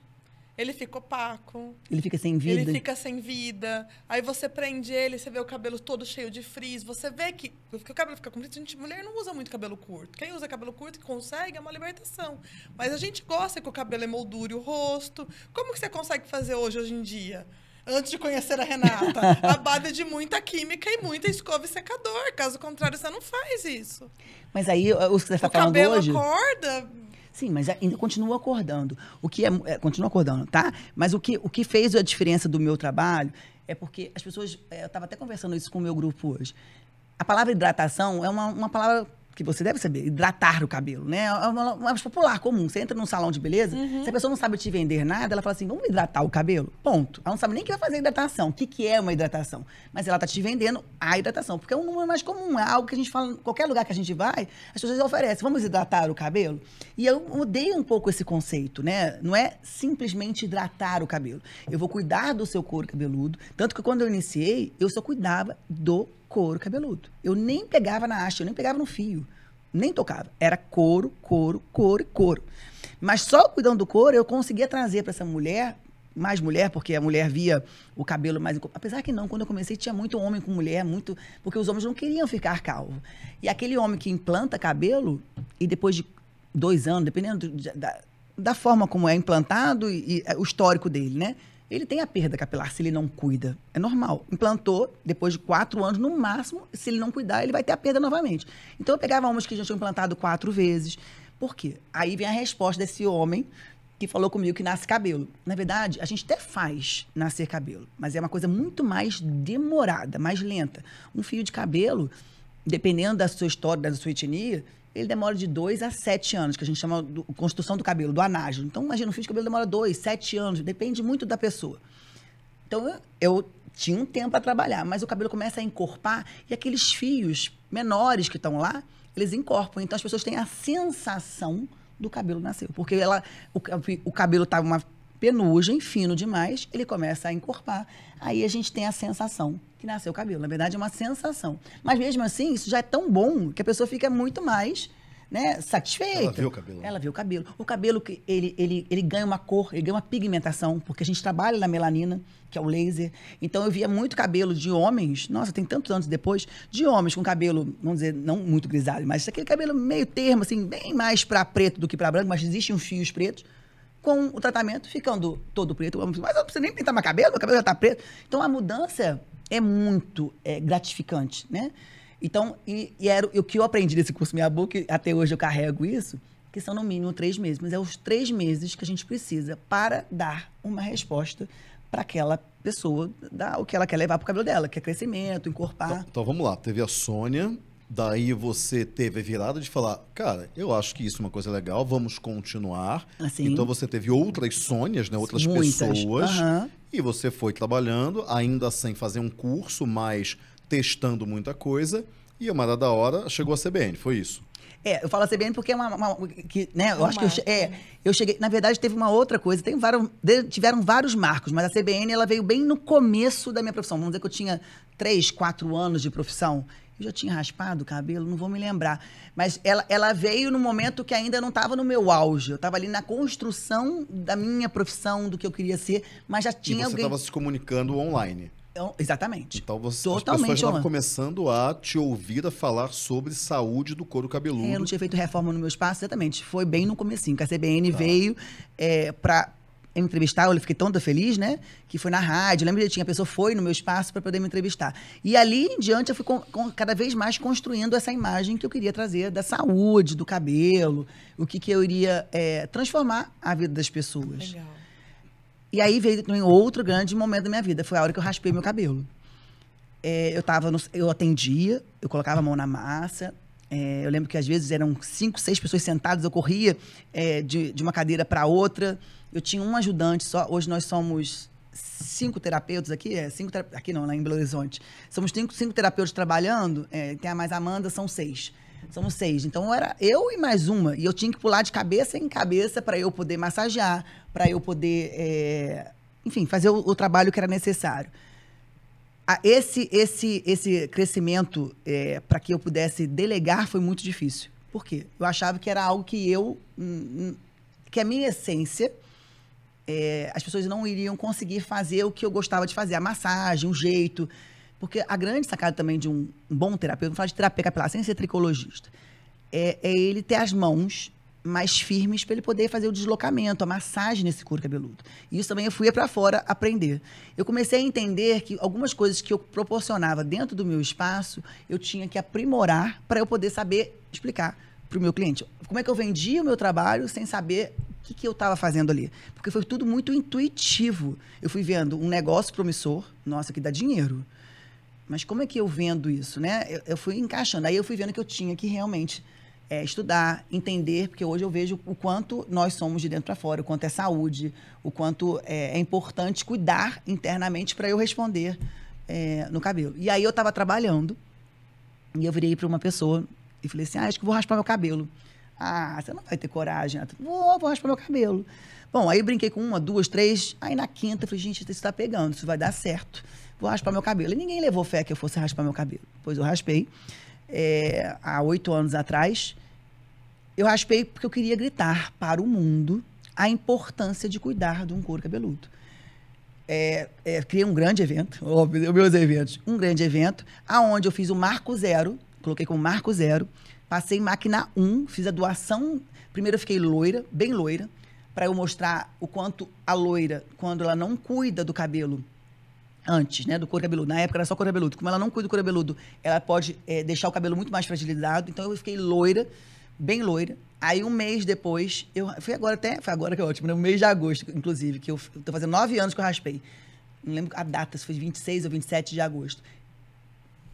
Ele fica opaco. Ele fica sem vida. Ele fica sem vida. Aí você prende ele, você vê o cabelo todo cheio de frizz. Você vê que, o cabelo fica comprido. A gente, mulher não usa muito cabelo curto. Quem usa cabelo curto e consegue é uma libertação. Mas a gente gosta que o cabelo emoldure o rosto. Como que você consegue fazer hoje, hoje em dia? antes de conhecer a Renata. [LAUGHS] a base de muita química e muita escova e secador. Caso contrário, você não faz isso. Mas aí, os que você está falando hoje... O cabelo acorda, Sim, mas ainda continuo acordando. O que é, é continuo acordando, tá? Mas o que, o que fez a diferença do meu trabalho é porque as pessoas. É, eu estava até conversando isso com o meu grupo hoje. A palavra hidratação é uma, uma palavra que você deve saber, hidratar o cabelo, né? É uma, uma popular, comum. Você entra num salão de beleza, uhum. se a pessoa não sabe te vender nada, ela fala assim, vamos hidratar o cabelo? Ponto. Ela não sabe nem que vai fazer hidratação, o que, que é uma hidratação. Mas ela tá te vendendo a hidratação, porque é um número mais comum, é algo que a gente fala, qualquer lugar que a gente vai, as pessoas oferecem, vamos hidratar o cabelo? E eu mudei um pouco esse conceito, né? Não é simplesmente hidratar o cabelo. Eu vou cuidar do seu couro cabeludo, tanto que quando eu iniciei, eu só cuidava do couro cabeludo. Eu nem pegava na haste, eu nem pegava no fio, nem tocava. Era couro, couro, couro e couro. Mas só cuidando do couro eu conseguia trazer para essa mulher mais mulher, porque a mulher via o cabelo mais. Apesar que não, quando eu comecei tinha muito homem com mulher, muito. Porque os homens não queriam ficar calvo. E aquele homem que implanta cabelo, e depois de dois anos, dependendo da, da forma como é implantado e, e é, o histórico dele, né? ele tem a perda capilar se ele não cuida. É normal. Implantou, depois de quatro anos, no máximo, se ele não cuidar, ele vai ter a perda novamente. Então eu pegava umas que já tinham implantado quatro vezes. Por quê? Aí vem a resposta desse homem que falou comigo que nasce cabelo. Na verdade, a gente até faz nascer cabelo, mas é uma coisa muito mais demorada, mais lenta. Um fio de cabelo, dependendo da sua história, da sua etnia, ele demora de 2 a 7 anos, que a gente chama de construção do cabelo, do anágio. Então, imagina, um fio de cabelo demora 2, 7 anos, depende muito da pessoa. Então, eu, eu tinha um tempo para trabalhar, mas o cabelo começa a encorpar e aqueles fios menores que estão lá, eles encorpam. Então, as pessoas têm a sensação do cabelo nasceu. Porque ela, o, o cabelo estava tá uma penugem, fino demais, ele começa a encorpar. Aí a gente tem a sensação que nasceu o cabelo. Na verdade, é uma sensação. Mas mesmo assim, isso já é tão bom que a pessoa fica muito mais né, satisfeita. Ela viu o cabelo. Né? Ela viu o cabelo. O cabelo que ele, ele, ele ganha uma cor, ele ganha uma pigmentação, porque a gente trabalha na melanina, que é o laser. Então eu via muito cabelo de homens, nossa, tem tantos anos depois, de homens com cabelo, vamos dizer, não muito grisalho, mas aquele cabelo meio termo, assim, bem mais para preto do que para branco, mas existem uns fios pretos com o tratamento ficando todo preto. Mas eu não preciso nem pintar meu cabelo, meu cabelo já está preto. Então a mudança é muito é, gratificante, né? Então, e, e era o que eu aprendi desse curso Minha Boca, até hoje eu carrego isso, que são no mínimo três meses, mas é os três meses que a gente precisa para dar uma resposta para aquela pessoa, dar o que ela quer levar para o cabelo dela, que é crescimento, encorpar. Então, então vamos lá, teve a Sônia, Daí você teve a virada de falar, cara, eu acho que isso é uma coisa legal, vamos continuar. Assim. Então você teve outras sonhas né? Outras Muitas. pessoas. Uhum. E você foi trabalhando, ainda sem fazer um curso, mas testando muita coisa. E uma dada hora chegou a CBN, foi isso. É, eu falo a CBN porque é uma. uma que, né, eu é acho que eu, é, eu cheguei. Na verdade, teve uma outra coisa. Tem vários, tiveram vários marcos, mas a CBN ela veio bem no começo da minha profissão. Vamos dizer que eu tinha três, quatro anos de profissão. Eu já tinha raspado o cabelo, não vou me lembrar. Mas ela, ela veio no momento que ainda não estava no meu auge. Eu estava ali na construção da minha profissão, do que eu queria ser, mas já tinha. E você estava alguém... se comunicando online. Então, exatamente. Então você Totalmente, começando a te ouvir a falar sobre saúde do couro cabeludo. É, eu não tinha feito reforma no meu espaço, exatamente. Foi bem no comecinho, que a CBN tá. veio é, para me entrevistar, eu fiquei tão feliz, né? Que foi na rádio, lembro tinha a pessoa foi no meu espaço para poder me entrevistar. E ali em diante eu fui com, com, cada vez mais construindo essa imagem que eu queria trazer da saúde, do cabelo, o que, que eu iria é, transformar a vida das pessoas. Legal. E aí veio também outro grande momento da minha vida, foi a hora que eu raspei meu cabelo. É, eu, tava no, eu atendia, eu colocava a mão na massa, é, eu lembro que às vezes eram cinco, seis pessoas sentadas, eu corria é, de, de uma cadeira para outra, eu tinha um ajudante só. Hoje nós somos cinco terapeutas aqui, é, cinco aqui não, lá em Belo Horizonte. Somos cinco, cinco terapeutas trabalhando, é, tem a mais Amanda, são seis. Somos seis. Então era eu e mais uma. E eu tinha que pular de cabeça em cabeça para eu poder massagear, para eu poder, é... enfim, fazer o, o, trabalho que era necessário. esse, esse, esse crescimento é, para que eu pudesse delegar foi muito difícil. Por quê? Eu achava que era algo que eu. Hum, hum, que é a minha essência é, as pessoas não iriam conseguir fazer o que eu gostava de fazer, a massagem, o jeito. Porque a grande sacada também de um, um bom terapeuta, não falar de terapia capilar, sem ser tricologista, é, é ele ter as mãos mais firmes para ele poder fazer o deslocamento, a massagem nesse couro cabeludo. E isso também eu fui para fora aprender. Eu comecei a entender que algumas coisas que eu proporcionava dentro do meu espaço, eu tinha que aprimorar para eu poder saber explicar para o meu cliente. Como é que eu vendia o meu trabalho sem saber que, que eu estava fazendo ali? Porque foi tudo muito intuitivo. Eu fui vendo um negócio promissor, nossa, que dá dinheiro. Mas como é que eu vendo isso, né? Eu, eu fui encaixando. Aí eu fui vendo que eu tinha que realmente é, estudar, entender, porque hoje eu vejo o quanto nós somos de dentro para fora, o quanto é saúde, o quanto é, é importante cuidar internamente para eu responder é, no cabelo. E aí eu estava trabalhando e eu virei para uma pessoa e falei assim: ah, acho que vou raspar meu cabelo. Ah, você não vai ter coragem. Vou, vou raspar meu cabelo. Bom, aí brinquei com uma, duas, três. Aí na quinta, falei, gente, isso tá pegando, isso vai dar certo. Vou raspar meu cabelo. E ninguém levou fé que eu fosse raspar meu cabelo. Pois eu raspei. É, há oito anos atrás, eu raspei porque eu queria gritar para o mundo a importância de cuidar de um couro cabeludo. É, é, criei um grande evento, óbvio, meus eventos, um grande evento, aonde eu fiz o marco zero, coloquei como marco zero, Passei máquina 1, fiz a doação. Primeiro eu fiquei loira, bem loira, para eu mostrar o quanto a loira, quando ela não cuida do cabelo, antes, né, do couro cabeludo. Na época era só couro cabeludo. Como ela não cuida do couro cabeludo, ela pode é, deixar o cabelo muito mais fragilizado. Então eu fiquei loira, bem loira. Aí um mês depois, eu foi agora até, foi agora que é ótimo, né? Um mês de agosto, inclusive, que eu, eu tô fazendo nove anos que eu raspei. Não lembro a data, se foi 26 ou 27 de agosto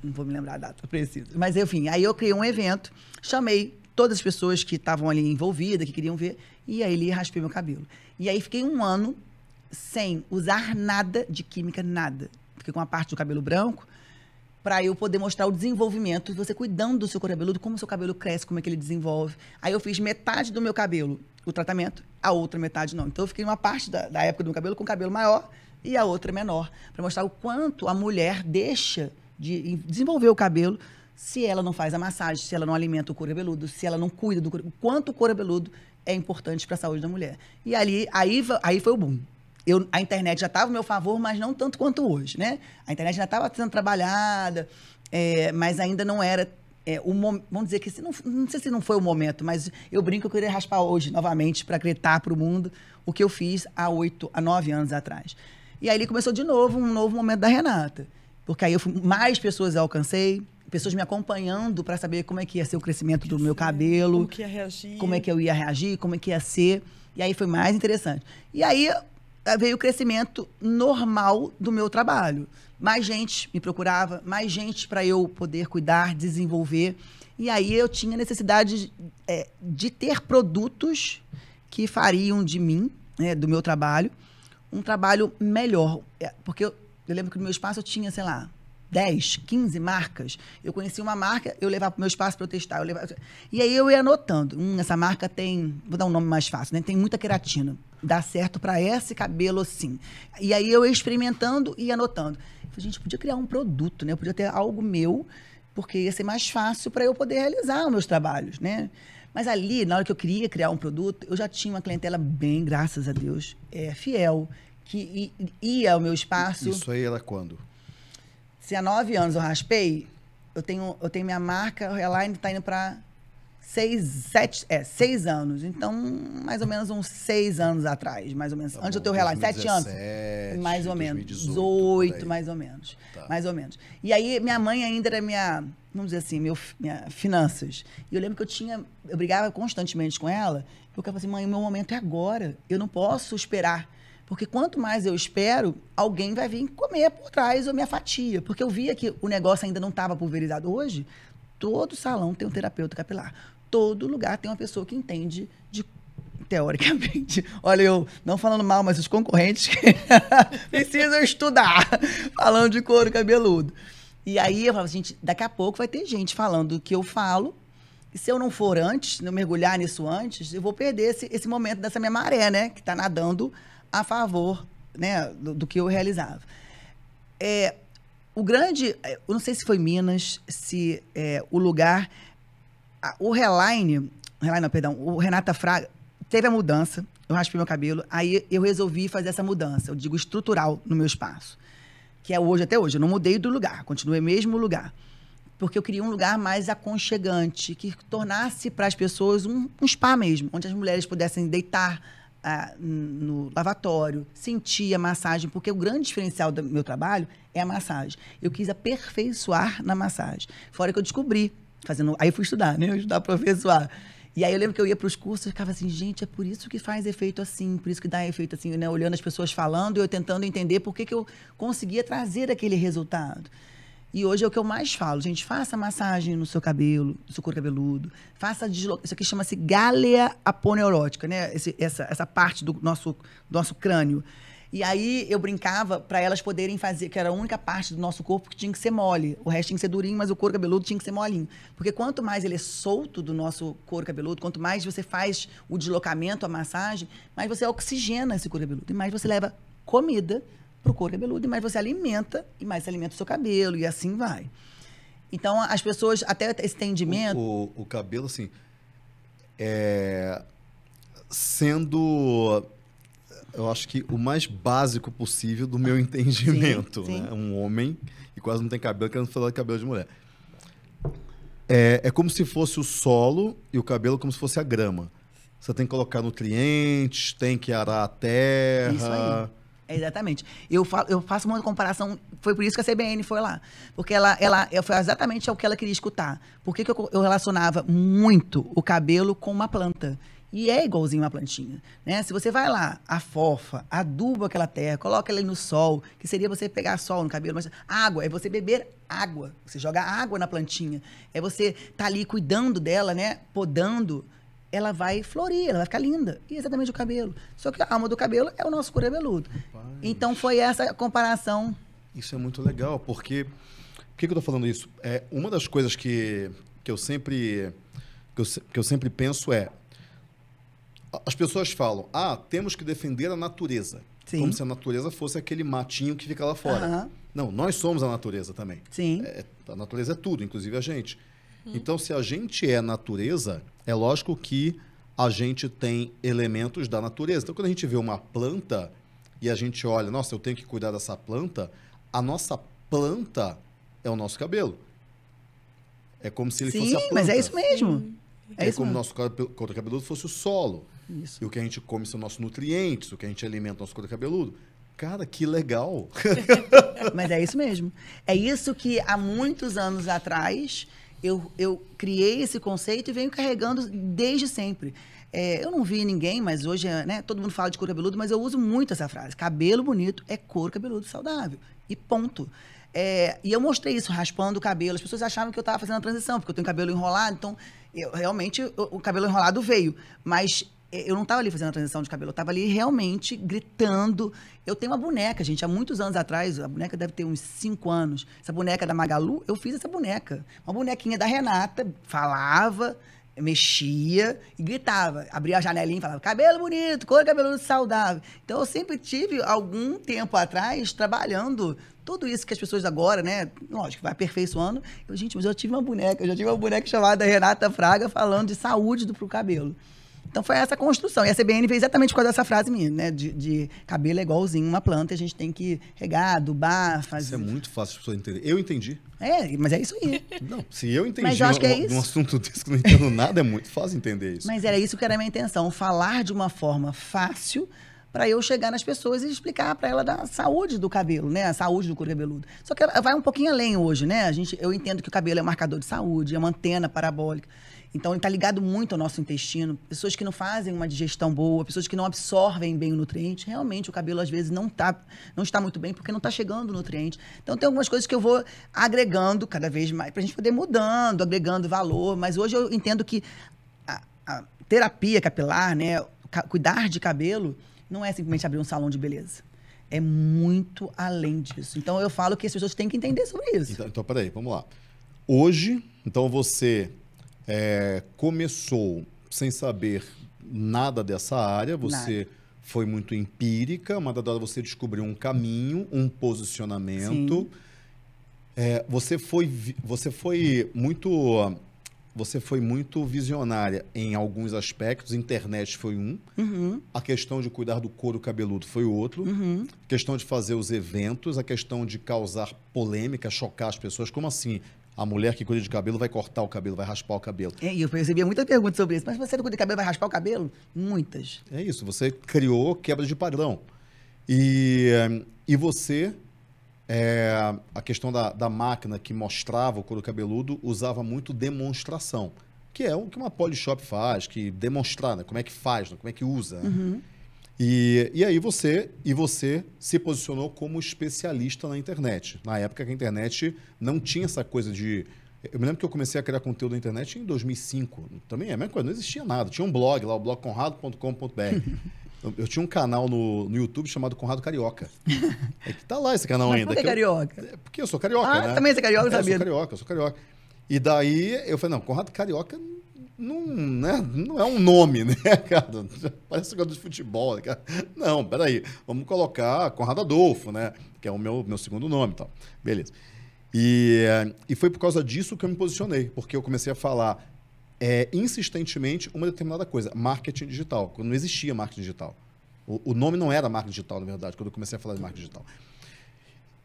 não vou me lembrar a data precisa. Mas enfim, aí eu criei um evento, chamei todas as pessoas que estavam ali envolvidas, que queriam ver, e aí ele raspei meu cabelo. E aí fiquei um ano sem usar nada de química, nada. Fiquei com a parte do cabelo branco para eu poder mostrar o desenvolvimento, você cuidando do seu cabelo cabeludo, como o seu cabelo cresce, como é que ele desenvolve. Aí eu fiz metade do meu cabelo o tratamento, a outra metade não. Então eu fiquei uma parte da, da época do meu cabelo com cabelo maior e a outra menor, para mostrar o quanto a mulher deixa de desenvolver o cabelo se ela não faz a massagem, se ela não alimenta o couro cabeludo, se ela não cuida do couro, quanto o couro cabeludo é importante para a saúde da mulher. E ali, aí, aí foi o boom. Eu, a internet já estava ao meu favor, mas não tanto quanto hoje, né? A internet já estava sendo trabalhada, é, mas ainda não era é, o vamos dizer que não, não, sei se não foi o momento, mas eu brinco que eu queria raspar hoje novamente para gritar para o mundo o que eu fiz há oito, há nove anos atrás. E aí começou de novo um novo momento da Renata. Porque aí eu fui, mais pessoas eu alcancei, pessoas me acompanhando para saber como é que ia ser o crescimento do meu cabelo, como, que ia reagir. como é que eu ia reagir, como é que ia ser. E aí foi mais interessante. E aí eh, veio o crescimento normal do meu trabalho. Mais gente me procurava, mais gente para eu poder cuidar, desenvolver. E aí eu tinha necessidade é, de ter produtos que fariam de mim, né, do meu trabalho, um trabalho melhor. É, porque eu, eu lembro que no meu espaço eu tinha, sei lá, 10, 15 marcas. Eu conhecia uma marca, eu levava para o meu espaço para eu testar. Eu levava... E aí eu ia anotando. Hum, essa marca tem. Vou dar um nome mais fácil, né? Tem muita queratina. Dá certo para esse cabelo sim. E aí eu ia experimentando e anotando. Eu falei, gente, podia criar um produto, né? Eu podia ter algo meu, porque ia ser mais fácil para eu poder realizar os meus trabalhos, né? Mas ali, na hora que eu queria criar um produto, eu já tinha uma clientela bem, graças a Deus, é, fiel que ia ao meu espaço. Isso aí era quando? Se há nove anos eu raspei, eu tenho, eu tenho minha marca, o Reline está indo para seis, sete, é, seis anos. Então, mais ou menos uns seis anos atrás, mais ou menos. Tá Antes bom, eu tenho o Reline, sete anos. Mais ou menos. 18, mais ou menos. Tá. Mais ou menos. E aí, minha mãe ainda era minha, vamos dizer assim, meu, minha finanças. E eu lembro que eu tinha, eu brigava constantemente com ela, porque eu falei assim, mãe, o meu momento é agora. Eu não posso esperar porque quanto mais eu espero, alguém vai vir comer por trás ou minha fatia. Porque eu via que o negócio ainda não estava pulverizado. Hoje, todo salão tem um terapeuta capilar. Todo lugar tem uma pessoa que entende de teoricamente. [LAUGHS] Olha, eu não falando mal, mas os concorrentes [LAUGHS] precisam estudar, falando de couro cabeludo. E aí eu falo, gente, daqui a pouco vai ter gente falando o que eu falo. E se eu não for antes, não mergulhar nisso antes, eu vou perder esse, esse momento dessa minha maré, né? Que tá nadando a favor né, do, do que eu realizava. É, o grande, é, eu não sei se foi Minas, se é, o lugar, a, o Reline, Reline não, perdão, o Renata Fraga teve a mudança, eu raspei meu cabelo, aí eu resolvi fazer essa mudança, eu digo estrutural no meu espaço, que é hoje até hoje, eu não mudei do lugar, continuei mesmo lugar, porque eu queria um lugar mais aconchegante, que tornasse para as pessoas um, um spa mesmo, onde as mulheres pudessem deitar, a, no lavatório, sentia a massagem, porque o grande diferencial do meu trabalho é a massagem. Eu quis aperfeiçoar na massagem. Fora que eu descobri, fazendo. Aí eu fui estudar, né? Eu estudar aperfeiçoar. E aí eu lembro que eu ia para os cursos e ficava assim, gente, é por isso que faz efeito assim, por isso que dá efeito assim, né? Olhando as pessoas falando e eu tentando entender por que, que eu conseguia trazer aquele resultado. E hoje é o que eu mais falo, gente, faça massagem no seu cabelo, no seu couro cabeludo, faça desloca... isso aqui chama-se galea aponeurótica, né? Esse, essa, essa parte do nosso, do nosso crânio. E aí eu brincava para elas poderem fazer, que era a única parte do nosso corpo que tinha que ser mole. O resto tinha que ser durinho, mas o couro cabeludo tinha que ser molinho. Porque quanto mais ele é solto do nosso couro cabeludo, quanto mais você faz o deslocamento, a massagem, mais você oxigena esse couro cabeludo. E mais você leva comida para o couro cabeludo, e mais você alimenta, e mais alimenta o seu cabelo, e assim vai. Então, as pessoas, até esse entendimento. O, o, o cabelo, assim. É... Sendo. Eu acho que o mais básico possível do meu entendimento. Sim, né? Um homem e quase não tem cabelo, querendo falar de cabelo de mulher. É, é como se fosse o solo e o cabelo como se fosse a grama. Você tem que colocar nutrientes, tem que arar a terra. Isso aí Exatamente. Eu, falo, eu faço uma comparação, foi por isso que a CBN foi lá. Porque ela, ela foi exatamente o que ela queria escutar. Por que, que eu, eu relacionava muito o cabelo com uma planta? E é igualzinho uma plantinha, né? Se você vai lá, a fofa aduba aquela terra, coloca ela no sol, que seria você pegar sol no cabelo, mas água é você beber água. Você joga água na plantinha. É você estar tá ali cuidando dela, né? Podando ela vai florir, ela vai ficar linda. E exatamente o cabelo. Só que a alma do cabelo é o nosso cura cabeludo. Então foi essa comparação. Isso é muito legal, porque. Por que, que eu estou falando isso? É, uma das coisas que, que, eu sempre, que, eu, que eu sempre penso é. As pessoas falam, ah, temos que defender a natureza. Sim. Como se a natureza fosse aquele matinho que fica lá fora. Não, nós somos a natureza também. Sim. É, é a natureza é tudo, inclusive a gente. Então, se a gente é natureza, é lógico que a gente tem elementos da natureza. Então, quando a gente vê uma planta e a gente olha, nossa, eu tenho que cuidar dessa planta, a nossa planta é o nosso cabelo. É como se ele Sim, fosse a planta. mas é isso mesmo. É, é isso como o nosso couro cabeludo fosse o solo. Isso. E o que a gente come são nossos nutrientes, o que a gente alimenta é nosso couro cabeludo. Cara, que legal! [LAUGHS] mas é isso mesmo. É isso que há muitos anos atrás eu, eu criei esse conceito e venho carregando desde sempre. É, eu não vi ninguém, mas hoje, é, né, todo mundo fala de couro cabeludo, mas eu uso muito essa frase. Cabelo bonito é couro cabeludo saudável. E ponto. É, e eu mostrei isso, raspando o cabelo. As pessoas achavam que eu estava fazendo a transição, porque eu tenho cabelo enrolado, então eu, realmente o, o cabelo enrolado veio. Mas é, eu não estava ali fazendo a transição de cabelo, eu estava ali realmente gritando. Eu tenho uma boneca, gente, há muitos anos atrás, a boneca deve ter uns 5 anos. Essa boneca da Magalu, eu fiz essa boneca. Uma bonequinha da Renata, falava, mexia e gritava. Abria a janelinha e falava, cabelo bonito, cor cabelo saudável. Então eu sempre tive, algum tempo atrás, trabalhando tudo isso que as pessoas agora, né? Lógico, vai aperfeiçoando. Eu, gente, mas eu tive uma boneca, eu já tive uma boneca chamada Renata Fraga falando de saúde do pro cabelo. Então foi essa construção. E a CBN veio exatamente com essa frase minha, né? De, de cabelo é igualzinho uma planta, a gente tem que regar, adubar, fazer. Isso é muito fácil as pessoas entender. Eu entendi. É, mas é isso aí. [LAUGHS] Não, se eu entendi mas eu acho que é isso. um assunto desse que não entendo nada, é muito fácil entender isso. Mas era isso que era a minha intenção, falar de uma forma fácil para eu chegar nas pessoas e explicar para ela da saúde do cabelo, né? A saúde do couro cabeludo. Só que vai um pouquinho além hoje, né? A gente, eu entendo que o cabelo é um marcador de saúde, é uma antena parabólica. Então, ele está ligado muito ao nosso intestino. Pessoas que não fazem uma digestão boa, pessoas que não absorvem bem o nutriente, realmente o cabelo às vezes não, tá, não está muito bem porque não está chegando o nutriente. Então, tem algumas coisas que eu vou agregando cada vez mais para a gente poder mudando, agregando valor. Mas hoje eu entendo que a, a terapia capilar, né, cuidar de cabelo, não é simplesmente abrir um salão de beleza. É muito além disso. Então, eu falo que as pessoas têm que entender sobre isso. Então, então peraí, vamos lá. Hoje, então você é, começou sem saber nada dessa área, você nada. foi muito empírica, mas dada você descobriu um caminho, um posicionamento. É, você foi você foi muito você foi muito visionária em alguns aspectos. Internet foi um. Uhum. A questão de cuidar do couro cabeludo foi outro. Uhum. A questão de fazer os eventos, a questão de causar polêmica, chocar as pessoas. Como assim? a mulher que cuida de cabelo vai cortar o cabelo, vai raspar o cabelo. É, eu recebia muitas perguntas sobre isso. Mas você não cuida de cabelo, vai raspar o cabelo? Muitas. É isso, você criou quebra de padrão. E, e você, é, a questão da, da máquina que mostrava o couro cabeludo, usava muito demonstração. Que é o que uma polishop faz, que demonstrar, né? Como é que faz, né? como é que usa. Né? Uhum. E, e aí você e você se posicionou como especialista na internet. Na época que a internet não tinha essa coisa de eu me lembro que eu comecei a criar conteúdo na internet em 2005. Também é a mesma coisa, não existia nada. Tinha um blog lá, o blogconrado.com.br. [LAUGHS] Eu tinha um canal no, no YouTube chamado Conrado Carioca. É que tá lá esse canal Mas ainda. Por que, carioca? Eu, é, porque eu sou carioca, ah, né? também você é carioca, é, sabia? Eu sou carioca, eu sou carioca. E daí eu falei, não, Conrado Carioca não, né, não é um nome, [LAUGHS] né, cara? Parece jogador de futebol, né, cara? Não, peraí, vamos colocar Conrado Adolfo, né? Que é o meu, meu segundo nome e tal. Beleza. E, e foi por causa disso que eu me posicionei, porque eu comecei a falar é, insistentemente uma determinada coisa, marketing digital, quando não existia marketing digital. O, o nome não era marketing digital, na verdade, quando eu comecei a falar de marketing digital.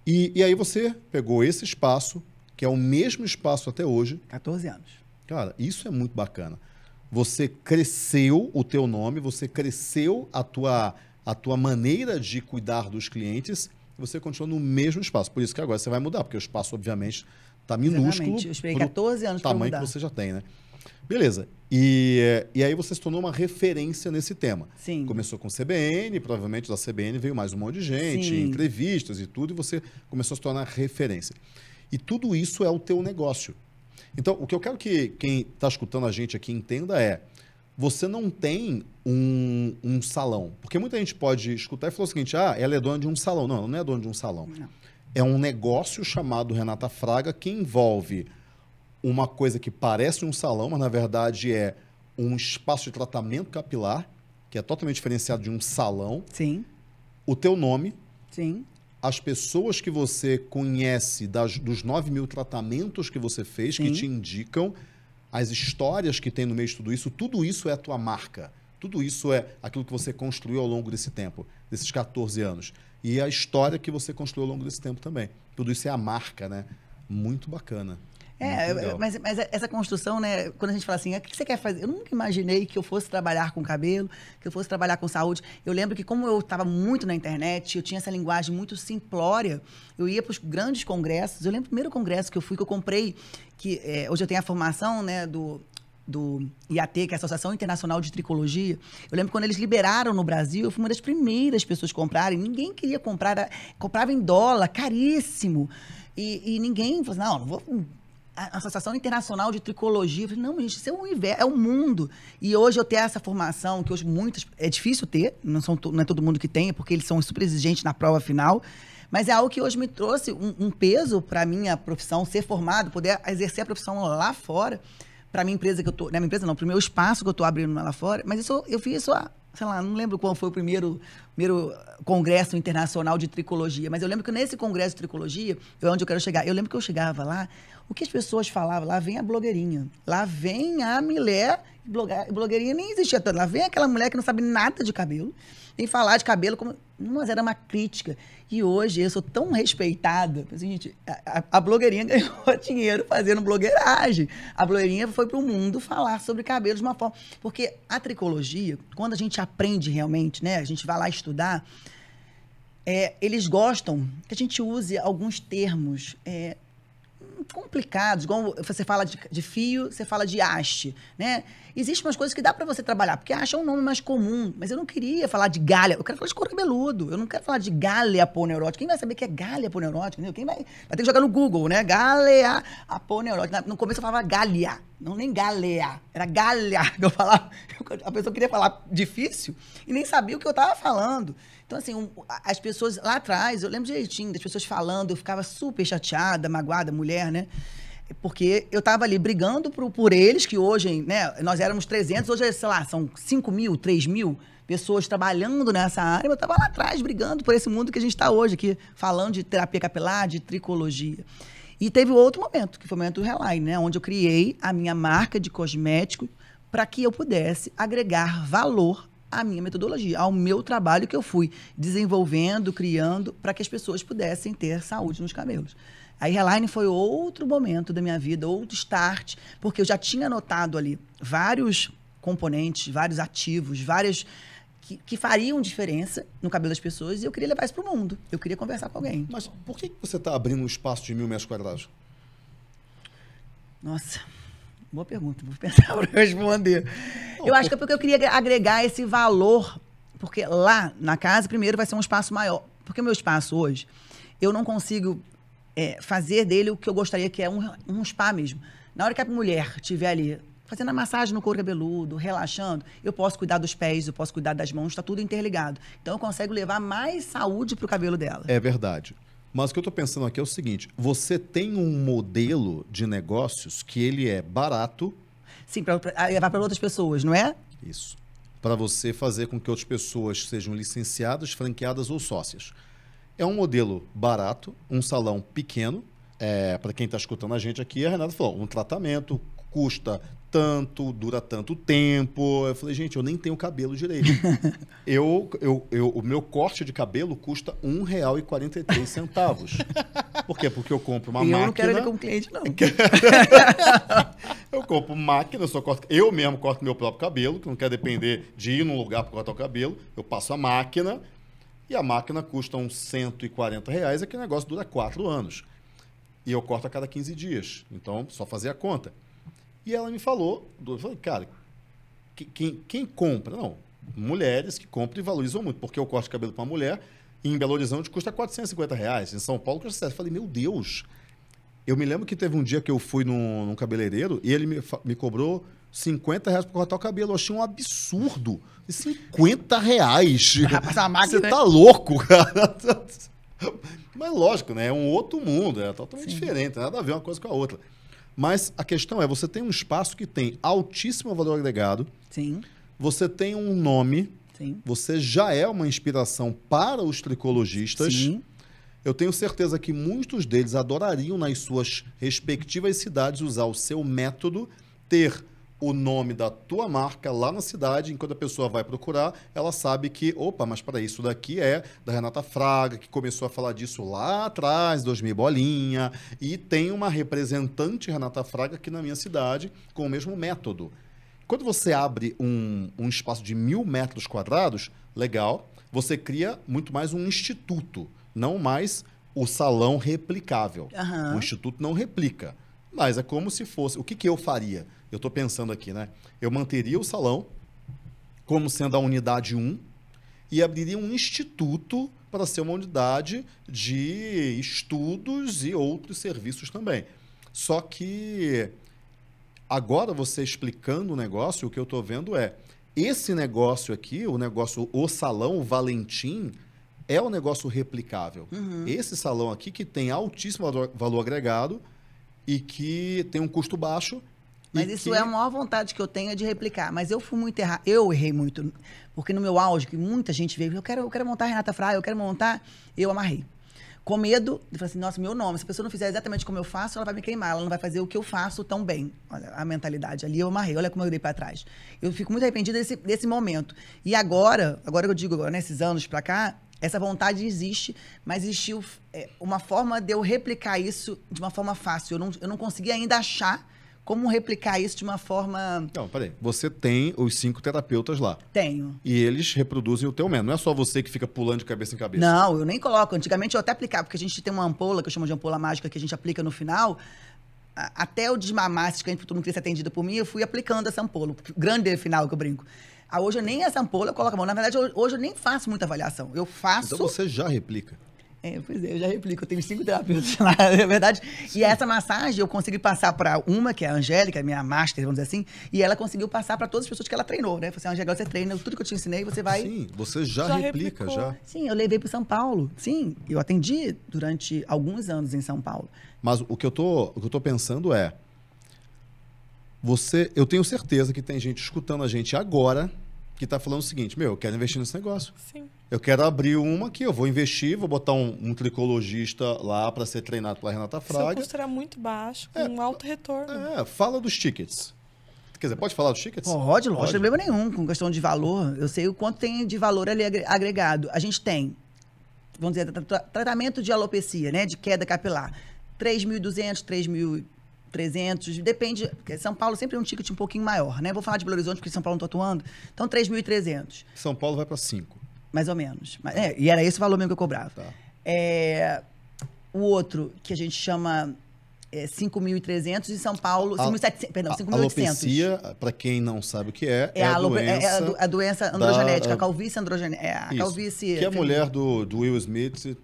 E, e aí você pegou esse espaço, que é o mesmo espaço até hoje. 14 anos Cara, isso é muito bacana. Você cresceu o teu nome, você cresceu a tua, a tua maneira de cuidar dos clientes, você continua no mesmo espaço. Por isso que agora você vai mudar, porque o espaço, obviamente, está minúsculo. Eu esperei 14 anos para mudar. tamanho que você já tem, né? Beleza. E, e aí você se tornou uma referência nesse tema. Sim. Começou com CBN, provavelmente da CBN veio mais um monte de gente, Sim. entrevistas e tudo, e você começou a se tornar referência. E tudo isso é o teu negócio. Então, o que eu quero que quem está escutando a gente aqui entenda é: você não tem um, um, salão. Porque muita gente pode escutar e falar o seguinte: ah, ela é dona de um salão. Não, ela não é dona de um salão. Não. É um negócio chamado Renata Fraga que envolve uma coisa que parece um salão, mas na verdade é um espaço de tratamento capilar, que é totalmente diferenciado de um salão. Sim. O teu nome. Sim as pessoas que você conhece das, dos 9 mil tratamentos que você fez, Sim. que te indicam, as histórias que tem no meio de tudo isso, tudo isso é a tua marca. Tudo isso é aquilo que você construiu ao longo desse tempo, desses 14 anos. E a história que você construiu ao longo desse tempo também. Tudo isso é a marca, né? Muito bacana. É, é, é mas, mas, essa construção, né? Quando a gente fala assim, ah, o que você quer fazer? Eu nunca imaginei que eu fosse trabalhar com cabelo, que eu fosse trabalhar com saúde. Eu lembro que, como eu estava muito na internet, eu tinha essa linguagem muito simplória, eu ia para os grandes congressos. Eu lembro o primeiro congresso que eu fui, que eu comprei, que é, hoje eu tenho a formação, né, do, do IAT, que é a Associação Internacional de Tricologia. Eu lembro quando eles liberaram no Brasil, eu fui uma das primeiras pessoas a comprarem. Ninguém queria comprar, comprava em dólar, caríssimo. E, e ninguém falou assim, não, não vou a Associação Internacional de Tricologia. Falei, não, gente, isso é o universo, é o mundo. E hoje eu tenho essa formação, que hoje muitas. É difícil ter, não, são, não é todo mundo que tem, porque eles são super exigentes na prova final. Mas é algo que hoje me trouxe um, um peso para a minha profissão, ser formado, poder exercer a profissão lá fora, para minha empresa que eu tô. Não né, minha empresa, não, para o meu espaço que eu estou abrindo lá fora. Mas isso, eu fiz isso há sei lá, não lembro qual foi o primeiro, primeiro congresso internacional de tricologia, mas eu lembro que nesse congresso de tricologia, é onde eu quero chegar, eu lembro que eu chegava lá, o que as pessoas falavam? Lá vem a blogueirinha. Lá vem a mulher. Blogueirinha nem existia tanto. Lá vem aquela mulher que não sabe nada de cabelo. Vem falar de cabelo como. Mas era uma crítica. E hoje eu sou tão respeitada. Gente, a, a blogueirinha [LAUGHS] ganhou dinheiro fazendo blogueiragem. A blogueirinha foi para o mundo falar sobre cabelo de uma forma. Porque a tricologia, quando a gente aprende realmente, né? A gente vai lá estudar. É, eles gostam que a gente use alguns termos é, complicados. Igual você fala de, de, fio, você fala de haste, né? Existem umas coisas que dá para você trabalhar, porque haste é um nome mais comum, mas eu não queria falar de galha. Eu quero falar de couro cabeludo. Eu não quero falar de galha aponeurótica. Quem vai saber que é galha aponeurótica? Quem vai, vai ter que jogar no Google, né? Galha aponeurótica. No começo eu falava galha. Não nem galea, era galha [LAUGHS] que eu falava. A pessoa queria falar difícil e nem sabia o que eu estava falando. Então, assim, um, as pessoas lá atrás, eu lembro direitinho das pessoas falando, eu ficava super chateada, magoada, mulher, né? Porque eu estava ali brigando por, por eles, que hoje, né, nós éramos 300, hoje, é, sei lá, são 5 mil, 3 mil pessoas trabalhando nessa área, eu estava lá atrás brigando por esse mundo que a gente está hoje aqui, falando de terapia capilar, de tricologia. E teve outro momento, que foi o momento do Reline, né? Onde eu criei a minha marca de cosmético para que eu pudesse agregar valor à minha metodologia, ao meu trabalho que eu fui desenvolvendo, criando, para que as pessoas pudessem ter saúde nos cabelos. Aí Reline foi outro momento da minha vida, outro start, porque eu já tinha anotado ali vários componentes, vários ativos, várias que, que fariam diferença no cabelo das pessoas e eu queria levar isso para o mundo. Eu queria conversar com alguém. Mas por que você está abrindo um espaço de mil metros quadrados? Nossa, boa pergunta. Vou pensar [LAUGHS] para responder. Não, eu acho que é porque eu queria agregar esse valor, porque lá na casa, primeiro, vai ser um espaço maior. Porque o meu espaço hoje, eu não consigo é, fazer dele o que eu gostaria, que é um, um spa mesmo. Na hora que a mulher tiver ali fazendo a massagem no couro cabeludo, relaxando, eu posso cuidar dos pés, eu posso cuidar das mãos, está tudo interligado. Então eu consigo levar mais saúde para o cabelo dela. É verdade. Mas o que eu estou pensando aqui é o seguinte: você tem um modelo de negócios que ele é barato. Sim, para levar para outras pessoas, não é? Isso. Para você fazer com que outras pessoas sejam licenciadas, franqueadas ou sócias. É um modelo barato, um salão pequeno. É, para quem está escutando a gente aqui, a Renata falou: um tratamento custa tanto, dura tanto tempo. Eu falei, gente, eu nem tenho cabelo direito. [LAUGHS] eu, eu, eu, o meu corte de cabelo custa R$ 1,43. Por quê? Porque eu compro uma e máquina. Eu não quero ele como cliente, não. [LAUGHS] eu compro máquina, eu só corto. Eu mesmo corto meu próprio cabelo, que não quer depender de ir num lugar para cortar o cabelo. Eu passo a máquina e a máquina custa uns 140 reais. Aquele negócio dura quatro anos. E eu corto a cada 15 dias. Então, só fazer a conta. E ela me falou, eu falei, cara, quem, quem compra? Não, mulheres que compram e valorizam muito, porque eu corte de cabelo para uma mulher em Belo Horizonte custa 450 reais, em São Paulo custa 7. Eu falei, meu Deus. Eu me lembro que teve um dia que eu fui num, num cabeleireiro e ele me, me cobrou 50 reais para cortar o cabelo. Eu achei um absurdo. 50 reais? [LAUGHS] É Você tá louco, cara. [LAUGHS] Mas lógico, né? É um outro mundo, é totalmente Sim. diferente, nada a ver uma coisa com a outra. Mas a questão é, você tem um espaço que tem altíssimo valor agregado. Sim. Você tem um nome. Sim. Você já é uma inspiração para os tricologistas. Sim. Eu tenho certeza que muitos deles adorariam nas suas respectivas cidades usar o seu método, ter o nome da tua marca lá na cidade, enquanto a pessoa vai procurar, ela sabe que, opa, mas para isso daqui é da Renata Fraga, que começou a falar disso lá atrás, 2000 bolinha, e tem uma representante Renata Fraga aqui na minha cidade com o mesmo método. Quando você abre um, um espaço de mil metros quadrados, legal, você cria muito mais um instituto, não mais o salão replicável. Uhum. O instituto não replica, mas é como se fosse. O que, que eu faria? eu estou pensando aqui, né? Eu manteria o salão como sendo a unidade 1 e abriria um instituto para ser uma unidade de estudos e outros serviços também. Só que agora você explicando o negócio, o que eu estou vendo é esse negócio aqui, o negócio O Salão o Valentim, é um negócio replicável. Uhum. Esse salão aqui que tem altíssimo valor agregado e que tem um custo baixo mas e isso que... é a maior vontade que eu tenho é de replicar. Mas eu fui muito errar. Eu errei muito. Porque no meu auge, que muita gente veio, eu quero, eu quero montar Renata Fraia, eu quero montar, eu amarrei. Com medo, de falar assim, nossa, meu nome, se a pessoa não fizer exatamente como eu faço, ela vai me queimar, ela não vai fazer o que eu faço tão bem. Olha, a mentalidade ali, eu amarrei, olha como eu dei para trás. Eu fico muito arrependida desse, desse momento. E agora, agora eu digo, agora, nesses anos para cá, essa vontade existe, mas existiu é, uma forma de eu replicar isso de uma forma fácil. Eu não, eu não consegui ainda achar como replicar isso de uma forma. Não, peraí. Você tem os cinco terapeutas lá. Tenho. E eles reproduzem o teu método. Não é só você que fica pulando de cabeça em cabeça. Não, eu nem coloco. Antigamente eu até aplicava, porque a gente tem uma ampola, que eu chamo de ampola mágica, que a gente aplica no final até eu desmamar Se a gente todo mundo queria ser atendido por mim, eu fui aplicando essa ampola. O grande final que eu brinco. Ah, hoje eu nem essa ampola eu coloco a mão. Na verdade, hoje eu nem faço muita avaliação. Eu então faço. Então você já replica. É, pois é, eu já replico, eu tenho cinco terapeutas [LAUGHS] lá, é verdade. Sim. E essa massagem eu consegui passar para uma, que é a Angélica, minha master, vamos dizer assim, e ela conseguiu passar para todas as pessoas que ela treinou, né? Falei assim, Angélica, você treina, tudo que eu te ensinei, você vai. Sim, você já, já replica, replicou. já. Sim, eu levei para São Paulo. Sim, eu atendi durante alguns anos em São Paulo. Mas o que eu tô, o que eu tô pensando é. Você, eu tenho certeza que tem gente escutando a gente agora que está falando o seguinte: meu, eu quero investir nesse negócio. Sim. Eu quero abrir uma aqui. eu vou investir, vou botar um, um tricologista lá para ser treinado pela Renata Fraga. Seu custo era muito baixo, com é, um alto retorno. É, fala dos tickets. Quer dizer, pode falar dos tickets? Pode, não tem problema nenhum com questão de valor. Eu sei o quanto tem de valor ali agregado. A gente tem, vamos dizer, tra tratamento de alopecia, né, de queda capilar. 3.200, 3.000 300, depende. São Paulo sempre é um ticket um pouquinho maior, né? Vou falar de Belo Horizonte porque São Paulo não está atuando. Então, 3.300. São Paulo vai para 5. Mais ou menos. Mas, é, e era esse o valor mesmo que eu cobrava. Tá. É, o outro, que a gente chama é, 5.300 em São Paulo. 5.700, perdão, 5.800. para quem não sabe o que é, é, é a, alope, doença é, é a, a, doença androgenética, da, a é, calvície androgenética. É a isso, calvície... Que é a mulher do, do Will Smith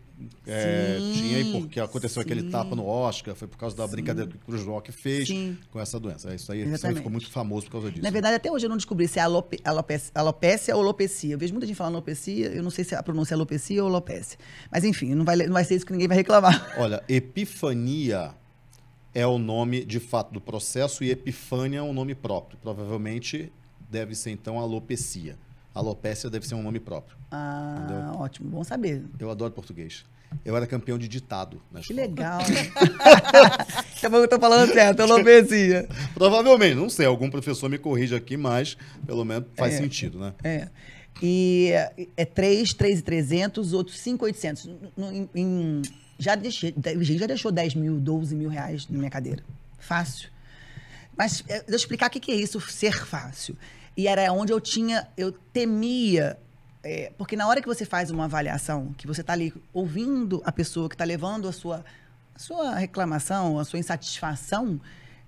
é, tinha, e porque aconteceu sim. aquele tapa no Oscar, foi por causa da sim. brincadeira que o Cruz Rock fez sim. com essa doença. É, isso aí, isso aí, ficou muito famoso por causa disso. Na né? verdade, até hoje eu não descobri se é alope, alopecia, alopecia ou alopecia. Eu vejo muita gente falando alopecia, eu não sei se a pronúncia é alopecia ou alopecia. Mas enfim, não vai, não vai ser isso que ninguém vai reclamar. [LAUGHS] Olha, epifania é o nome de fato do processo e epifânia é um nome próprio. Provavelmente deve ser então alopecia. Alopécia deve ser um nome próprio. Ah, entendeu? ótimo, bom saber. Eu adoro português. Eu era campeão de ditado na escola. Que legal. Acabou [LAUGHS] que eu tô falando certo, alopecia. Provavelmente, não sei, algum professor me corrige aqui, mas pelo menos faz é, sentido, né? É. E é 3, 3 e 300, outros 5, 800. Em, em, já, deixei, já deixou 10 mil, 12 mil reais na minha cadeira. Fácil. Mas é, deixa eu explicar o que é isso, ser fácil. E era onde eu tinha, eu temia. É, porque na hora que você faz uma avaliação, que você está ali ouvindo a pessoa que está levando a sua, a sua reclamação, a sua insatisfação,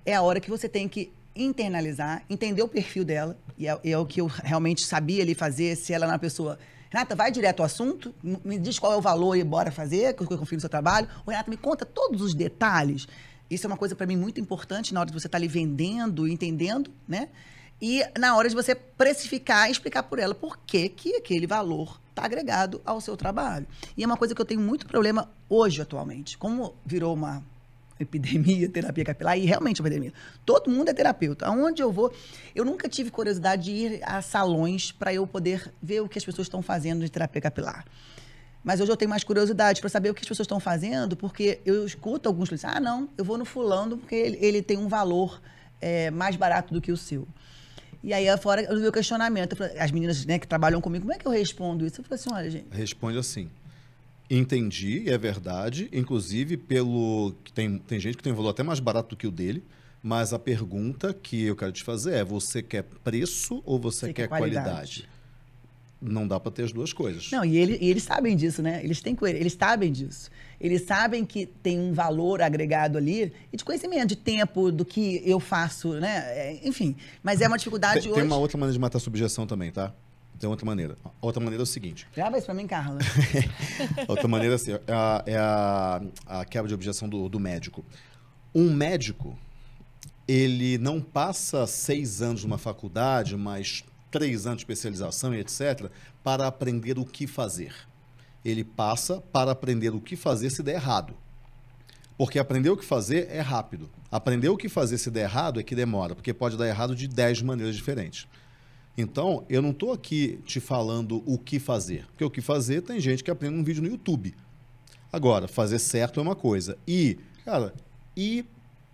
é a hora que você tem que internalizar, entender o perfil dela, e é, é o que eu realmente sabia ali fazer, se ela é uma pessoa Renata, vai direto ao assunto, me diz qual é o valor e bora fazer, que eu confio no seu trabalho. Renata, me conta todos os detalhes. Isso é uma coisa para mim muito importante na hora de você estar tá ali vendendo, entendendo, né? E na hora de você precificar, e explicar por ela por que, que aquele valor está agregado ao seu trabalho. E é uma coisa que eu tenho muito problema hoje, atualmente. Como virou uma [LAUGHS] epidemia, terapia capilar, e realmente é uma epidemia. Todo mundo é terapeuta. Aonde eu vou, eu nunca tive curiosidade de ir a salões para eu poder ver o que as pessoas estão fazendo de terapia capilar. Mas hoje eu tenho mais curiosidade para saber o que as pessoas estão fazendo, porque eu escuto alguns clientes, ah, não, eu vou no fulano porque ele, ele tem um valor é, mais barato do que o seu. E aí, fora o meu questionamento, falei, as meninas né, que trabalham comigo, como é que eu respondo isso? Eu falei assim, olha, gente... Responde assim, entendi, é verdade, inclusive pelo... Tem, tem gente que tem um valor até mais barato do que o dele, mas a pergunta que eu quero te fazer é, você quer preço ou você, você quer, quer, qualidade? qualidade? não dá para ter as duas coisas. Não, e, ele, e, eles sabem disso, né? Eles têm eles sabem disso. Eles sabem que tem um valor agregado ali e de conhecimento, de tempo, do que eu faço, né? É, enfim, mas é uma dificuldade tem, hoje. Tem uma outra maneira de matar a subjeção também, tá? Tem outra maneira. Outra maneira é o seguinte. Grava isso para mim, Carla. [LAUGHS] outra maneira é assim, é, a, é a, a, quebra de objeção do, do médico. Um médico, ele não passa seis anos numa faculdade, mas três anos de especialização e etc., para aprender o que fazer. Ele passa para aprender o que fazer se der errado. Porque aprender o que fazer é rápido. Aprender o que fazer se der errado é que demora, porque pode dar errado de dez maneiras diferentes. Então, eu não estou aqui te falando o que fazer, porque o que fazer tem gente que aprende um vídeo no YouTube. Agora, fazer certo é uma coisa. E, cara, e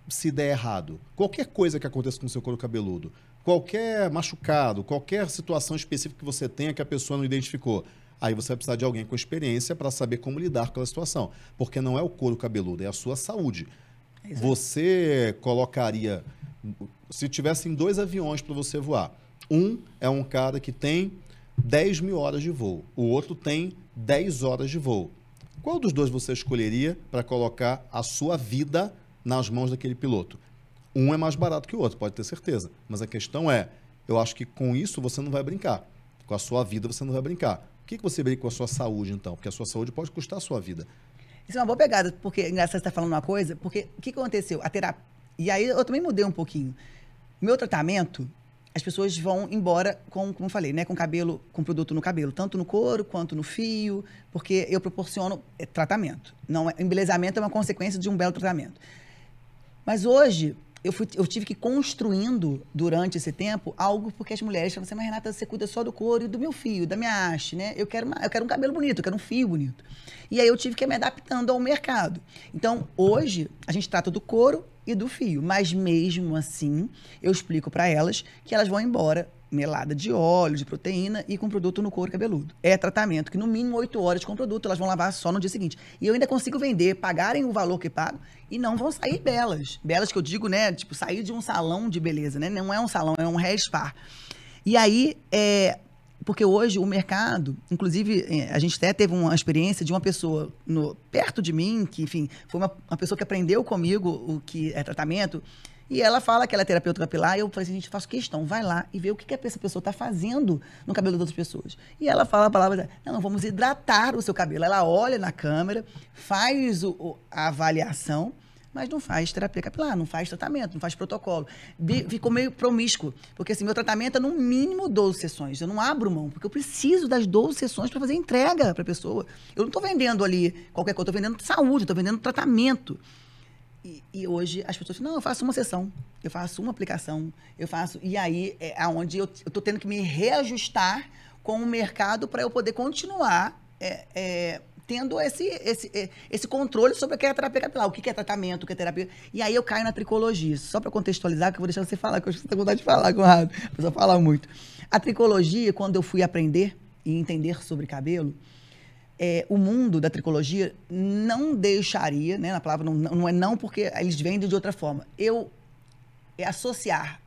se der errado? Qualquer coisa que aconteça com o seu couro cabeludo, qualquer machucado, qualquer situação específica que você tenha que a pessoa não identificou. Aí você vai precisar de alguém com experiência para saber como lidar com a situação. Porque não é o couro cabeludo, é a sua saúde. Exato. Você colocaria. Se tivessem dois aviões para você voar, um é um cara que tem 10 mil horas de voo, o outro tem 10 horas de voo. Qual dos dois você escolheria para colocar a sua vida nas mãos daquele piloto? Um é mais barato que o outro, pode ter certeza. Mas a questão é, eu acho que com isso você não vai brincar. Com a sua vida você não vai brincar. O que, que você brinca com a sua saúde, então? Porque a sua saúde pode custar a sua vida. Isso é uma boa pegada, porque é engraçado você está falando uma coisa, porque o que aconteceu? A terapia. E aí eu também mudei um pouquinho. Meu tratamento, as pessoas vão embora com, como eu falei, né, com cabelo, com produto no cabelo, tanto no couro quanto no fio, porque eu proporciono é, tratamento. Não, é, embelezamento é uma consequência de um belo tratamento. Mas hoje, eu, fui, eu tive que ir construindo durante esse tempo algo porque as mulheres falam assim, mas Renata, você cuida só do couro e do meu fio, da minha haste, né? Eu quero, uma, eu quero um cabelo bonito, eu quero um fio bonito. E aí eu tive que ir me adaptando ao mercado. Então, hoje, a gente trata do couro e do fio, mas mesmo assim, eu explico para elas que elas vão embora melada de óleo, de proteína e com produto no couro cabeludo. É tratamento que no mínimo 8 horas com produto elas vão lavar só no dia seguinte. E eu ainda consigo vender, pagarem o valor que pago e não vão sair belas. Belas que eu digo, né? Tipo, sair de um salão de beleza, né? Não é um salão, é um respa E aí, é, porque hoje o mercado, inclusive, é, a gente até teve uma experiência de uma pessoa no, perto de mim, que, enfim, foi uma, uma pessoa que aprendeu comigo o que é tratamento, e ela fala que ela é terapeuta capilar, e eu falei assim, gente, faço questão, vai lá e vê o que, que essa pessoa está fazendo no cabelo das outras pessoas. E ela fala a palavra, não, vamos hidratar o seu cabelo. Ela olha na câmera, faz o, a avaliação, mas não faz terapia capilar, não faz tratamento, não faz protocolo. ficou meio promíscuo, porque assim, meu tratamento é no mínimo 12 sessões. Eu não abro mão, porque eu preciso das 12 sessões para fazer entrega para a pessoa. Eu não estou vendendo ali qualquer coisa, estou vendendo saúde, estou vendendo tratamento. E, hoje as pessoas falam, não, eu faço uma sessão, eu faço uma aplicação, eu faço. E aí é onde eu estou tendo que me reajustar com o mercado para eu poder continuar é, é, tendo esse, esse, é, esse controle sobre o que é terapia capilar, o que é tratamento, o que é terapia. E aí eu caio na tricologia. Só para contextualizar, que eu vou deixar você falar, que eu acho que você com vontade de falar, Conrado. A pessoa fala muito. A tricologia, quando eu fui aprender e entender sobre cabelo, é, o mundo da tricologia não deixaria, né, na palavra não, não é não porque eles vendem de outra forma. Eu é associar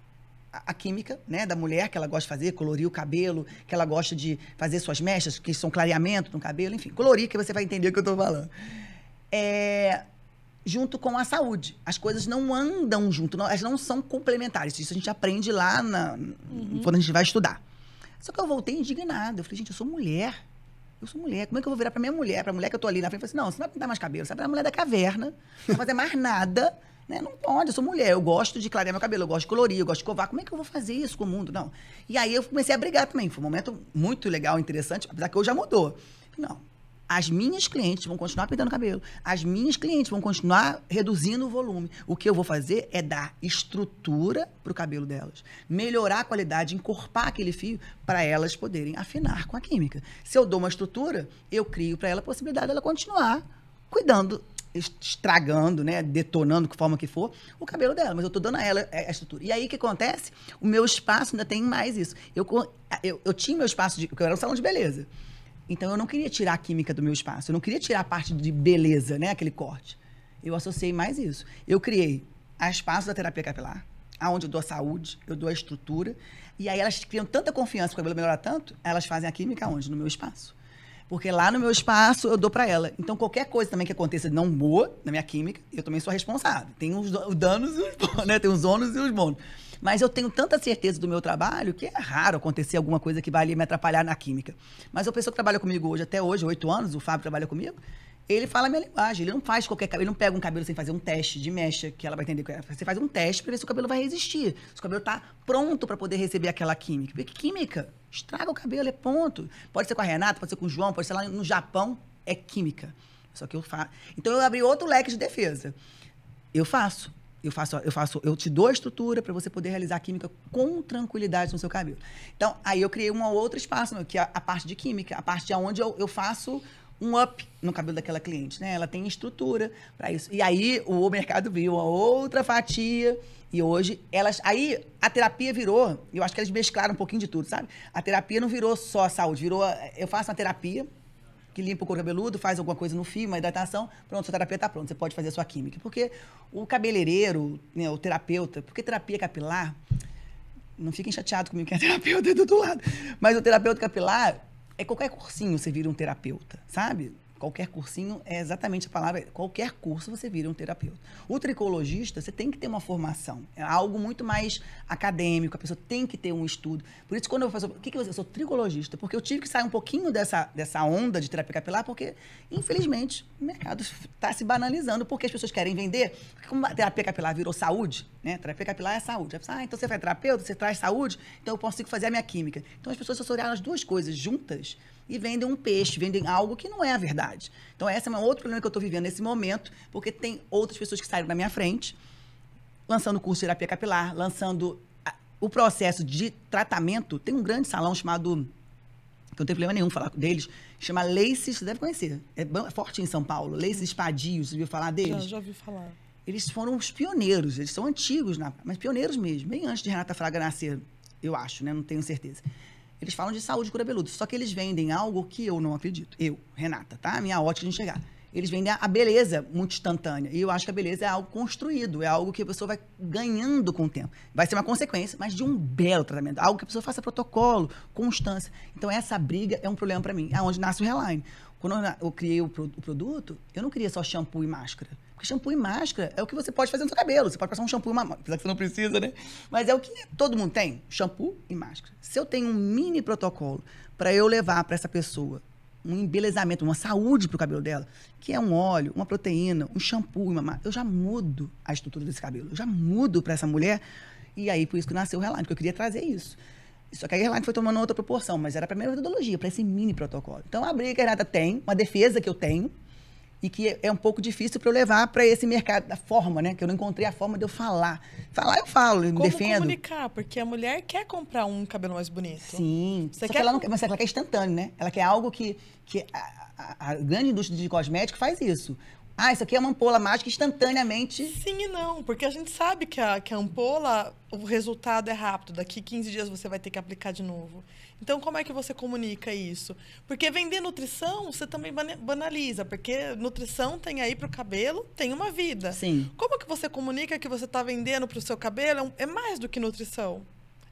a, a química, né, da mulher que ela gosta de fazer, colorir o cabelo, que ela gosta de fazer suas mechas, que são clareamento no cabelo, enfim, colorir que você vai entender o que eu estou falando. É, junto com a saúde. As coisas não andam junto, não, elas não são complementares. Isso a gente aprende lá na, uhum. quando a gente vai estudar. Só que eu voltei indignada. Eu falei, gente, eu sou mulher. Eu sou mulher, como é que eu vou virar pra minha mulher, pra mulher que eu tô ali na frente e falar assim, não, você não vai pintar mais cabelo, você vai pra mulher da caverna, não vai fazer mais nada, né? Não pode, eu sou mulher, eu gosto de clarear meu cabelo, eu gosto de colorir, eu gosto de covar, como é que eu vou fazer isso com o mundo? Não. E aí eu comecei a brigar também, foi um momento muito legal, interessante, apesar que hoje já mudou. Não, as minhas clientes vão continuar pintando cabelo. As minhas clientes vão continuar reduzindo o volume. O que eu vou fazer é dar estrutura para o cabelo delas, melhorar a qualidade, encorpar aquele fio para elas poderem afinar com a química. Se eu dou uma estrutura, eu crio para ela a possibilidade dela continuar cuidando estragando, né, detonando, de forma que for, o cabelo dela. Mas eu estou dando a ela é, a estrutura. E aí o que acontece? O meu espaço ainda tem mais isso. Eu, eu, eu tinha meu espaço, de, porque eu era um salão de beleza. Então eu não queria tirar a química do meu espaço, eu não queria tirar a parte de beleza, né, aquele corte. Eu associei mais isso. Eu criei a espaço da terapia capilar, aonde eu dou a saúde, eu dou a estrutura, e aí elas criam tanta confiança que o cabelo melhora tanto, elas fazem a química onde? No meu espaço. Porque lá no meu espaço eu dou para ela. Então qualquer coisa também que aconteça não boa na minha química, eu também sou responsável. Tem os danos e os bônus, né? Tem os ônus e os bônus. Mas eu tenho tanta certeza do meu trabalho que é raro acontecer alguma coisa que vai ali me atrapalhar na química. Mas a pessoa que trabalha comigo hoje, até hoje, oito anos, o Fábio trabalha comigo, ele fala a minha linguagem. Ele não faz qualquer cabelo, ele não pega um cabelo sem fazer um teste de mecha, que ela vai entender. É, você faz um teste para ver se o cabelo vai resistir, se o cabelo está pronto para poder receber aquela química. Porque química estraga o cabelo, é ponto. Pode ser com a Renata, pode ser com o João, pode ser lá no Japão, é química. Só que eu faço. Então eu abri outro leque de defesa. Eu faço. Eu faço, eu faço, eu te dou a estrutura para você poder realizar química com tranquilidade no seu cabelo. Então, aí eu criei um outro espaço, né, que é a parte de química, a parte de onde eu, eu faço um up no cabelo daquela cliente, né? Ela tem estrutura para isso. E aí o mercado viu a outra fatia e hoje elas, aí a terapia virou, eu acho que eles mesclaram um pouquinho de tudo, sabe? A terapia não virou só saúde, virou eu faço uma terapia que limpa o couro cabeludo, faz alguma coisa no fio, uma hidratação, pronto, sua terapia está pronta, você pode fazer a sua química. Porque o cabeleireiro, né, o terapeuta, porque terapia capilar, não fiquem chateados comigo que é [LAUGHS] terapeuta do outro lado, mas o terapeuta capilar é qualquer cursinho você vira um terapeuta, sabe? Qualquer cursinho é exatamente a palavra. Qualquer curso você vira um terapeuta. O tricologista, você tem que ter uma formação. É algo muito mais acadêmico, a pessoa tem que ter um estudo. Por isso, quando eu faço. O que, que você. Eu sou tricologista, porque eu tive que sair um pouquinho dessa, dessa onda de terapia capilar, porque, infelizmente, o mercado está se banalizando, porque as pessoas querem vender. Como a terapia capilar virou saúde, né? A terapia capilar é saúde. A pessoa, ah, então você vai é terapeuta, você traz saúde, então eu consigo fazer a minha química. Então as pessoas, se olharem as duas coisas juntas, e vendem um peixe, vendem algo que não é a verdade. Então, esse é um outro problema que eu estou vivendo nesse momento, porque tem outras pessoas que saíram na minha frente, lançando o curso de terapia capilar, lançando a, o processo de tratamento. Tem um grande salão chamado, que eu não tenho problema nenhum falar deles, chama Laces, você deve conhecer, é, é forte em São Paulo, Laces Espadios, você viu falar deles? Já, já ouvi falar. Eles foram os pioneiros, eles são antigos, na, mas pioneiros mesmo, bem antes de Renata Fraga nascer, eu acho, né? Não tenho certeza. Eles falam de saúde cura beludo, só que eles vendem algo que eu não acredito. Eu, Renata, tá? Minha ótica de enxergar. Eles vendem a beleza muito instantânea. E eu acho que a beleza é algo construído, é algo que a pessoa vai ganhando com o tempo. Vai ser uma consequência, mas de um belo tratamento. Algo que a pessoa faça protocolo, constância. Então, essa briga é um problema para mim. É onde nasce o Reline. Quando eu criei o, produto, eu não queria só shampoo e máscara. Porque shampoo e máscara é o que você pode fazer no seu cabelo. Você pode passar um shampoo e uma máscara, que você não precisa, né? Mas é o que todo mundo tem, shampoo e máscara. Se eu tenho um mini protocolo para eu levar para essa pessoa um embelezamento, uma saúde para o cabelo dela, que é um óleo, uma proteína, um shampoo e uma máscara, eu já mudo a estrutura desse cabelo. Eu já mudo para essa mulher. E aí, por isso que nasceu o Reline, porque eu queria trazer isso. Só que a airline foi tomando outra proporção, mas era a minha metodologia para esse mini protocolo. Então, a briga que a tem, uma defesa que eu tenho, e que é um pouco difícil para eu levar para esse mercado, da forma, né? Que eu não encontrei a forma de eu falar. Falar eu falo, eu Como defendo. comunicar? Porque a mulher quer comprar um cabelo mais bonito. Sim. Você quer... ela não, mas ela quer instantâneo, né? Ela quer algo que, que a, a, a grande indústria de cosméticos faz isso ah, isso aqui é uma ampola mágica instantaneamente. Sim e não, porque a gente sabe que a, que a ampola, o resultado é rápido, daqui 15 dias você vai ter que aplicar de novo. Então, como é que você comunica isso? Porque vender nutrição, você também banaliza, porque nutrição tem aí para o cabelo, tem uma vida. Sim. Como que você comunica que você está vendendo para o seu cabelo é, é mais do que nutrição?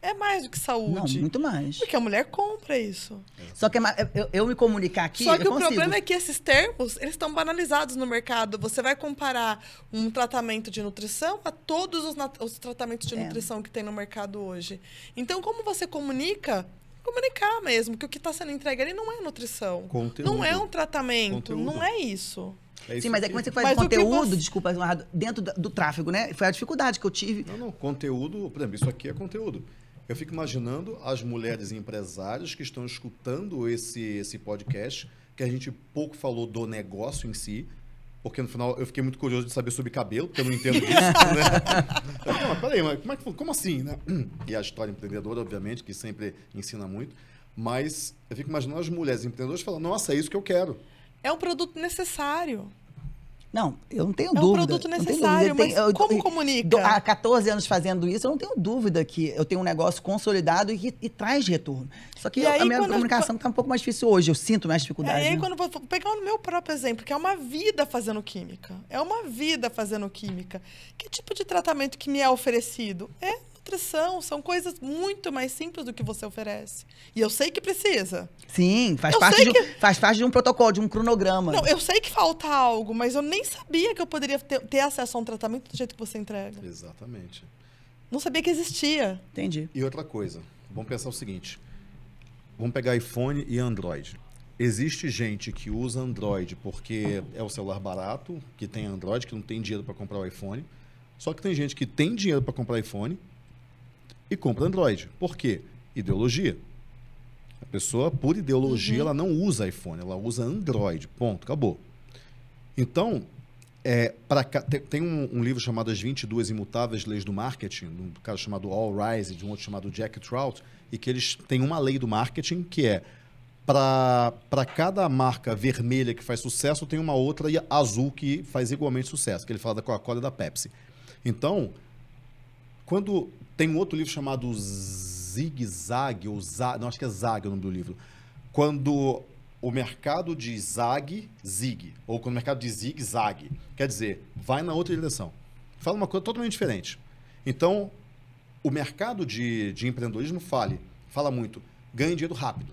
É mais do que saúde. Não, muito mais. Porque a mulher compra isso. Só que é eu, eu me comunicar aqui. Só que o consigo. problema é que esses termos eles estão banalizados no mercado. Você vai comparar um tratamento de nutrição a todos os, os tratamentos de é. nutrição que tem no mercado hoje. Então, como você comunica? Comunicar mesmo, que o que está sendo entregue ali não é nutrição. Conteúdo. Não é um tratamento, Conteúdo. não é isso. É Sim, mas é que você faz mas conteúdo, você... desculpa, dentro do, do, tráfego, né? Foi a dificuldade que eu tive. Não, não, conteúdo, por exemplo, isso aqui é conteúdo. Eu fico imaginando as mulheres empresárias que estão escutando esse, esse podcast, que a gente pouco falou do negócio em si, porque no final eu fiquei muito curioso de saber sobre cabelo, porque eu não entendo isso. né? [LAUGHS] peraí, mas como, é que, como assim, né? E a história empreendedora, obviamente, que sempre ensina muito, mas eu fico imaginando as mulheres empreendedoras falando, nossa, é isso que eu quero. É um produto necessário. Não, eu não tenho é dúvida. É um produto necessário, mas tenho, eu, como eu, comunica? Há 14 anos fazendo isso, eu não tenho dúvida que eu tenho um negócio consolidado e, e traz retorno. Só que eu, aí, a minha comunicação está um pouco mais difícil hoje, eu sinto mais dificuldade. É, e aí, né? quando vou pegar o meu próprio exemplo, que é uma vida fazendo química. É uma vida fazendo química. Que tipo de tratamento que me é oferecido? É nutrição, são coisas muito mais simples do que você oferece. E eu sei que precisa. Sim, faz, parte de, que... faz parte de um protocolo, de um cronograma. Não, eu sei que falta algo, mas eu nem sabia que eu poderia ter, ter acesso a um tratamento do jeito que você entrega. Exatamente. Não sabia que existia. Entendi. E outra coisa, vamos pensar o seguinte: vamos pegar iPhone e Android. Existe gente que usa Android porque é o celular barato, que tem Android, que não tem dinheiro para comprar o iPhone. Só que tem gente que tem dinheiro para comprar iPhone e compra Android. Por quê? Ideologia. A pessoa, por ideologia, uhum. ela não usa iPhone, ela usa Android. Ponto, acabou. Então, é, pra, tem um, um, livro chamado As 22 Imutáveis Leis do Marketing, de um cara chamado All Rise, de um outro chamado Jack Trout, e que eles têm uma lei do marketing que é para cada marca vermelha que faz sucesso, tem uma outra azul que faz igualmente sucesso, que ele fala da Coca-Cola e da Pepsi. Então, quando tem um outro livro chamado Zig Zag, ou Zag, não, acho que é Zag o nome do livro. Quando o mercado de Zag, Zig, ou quando o mercado de Zig, Zag, quer dizer, vai na outra direção. Fala uma coisa totalmente diferente. Então, o mercado de, de empreendedorismo fale, fala muito, ganha dinheiro rápido.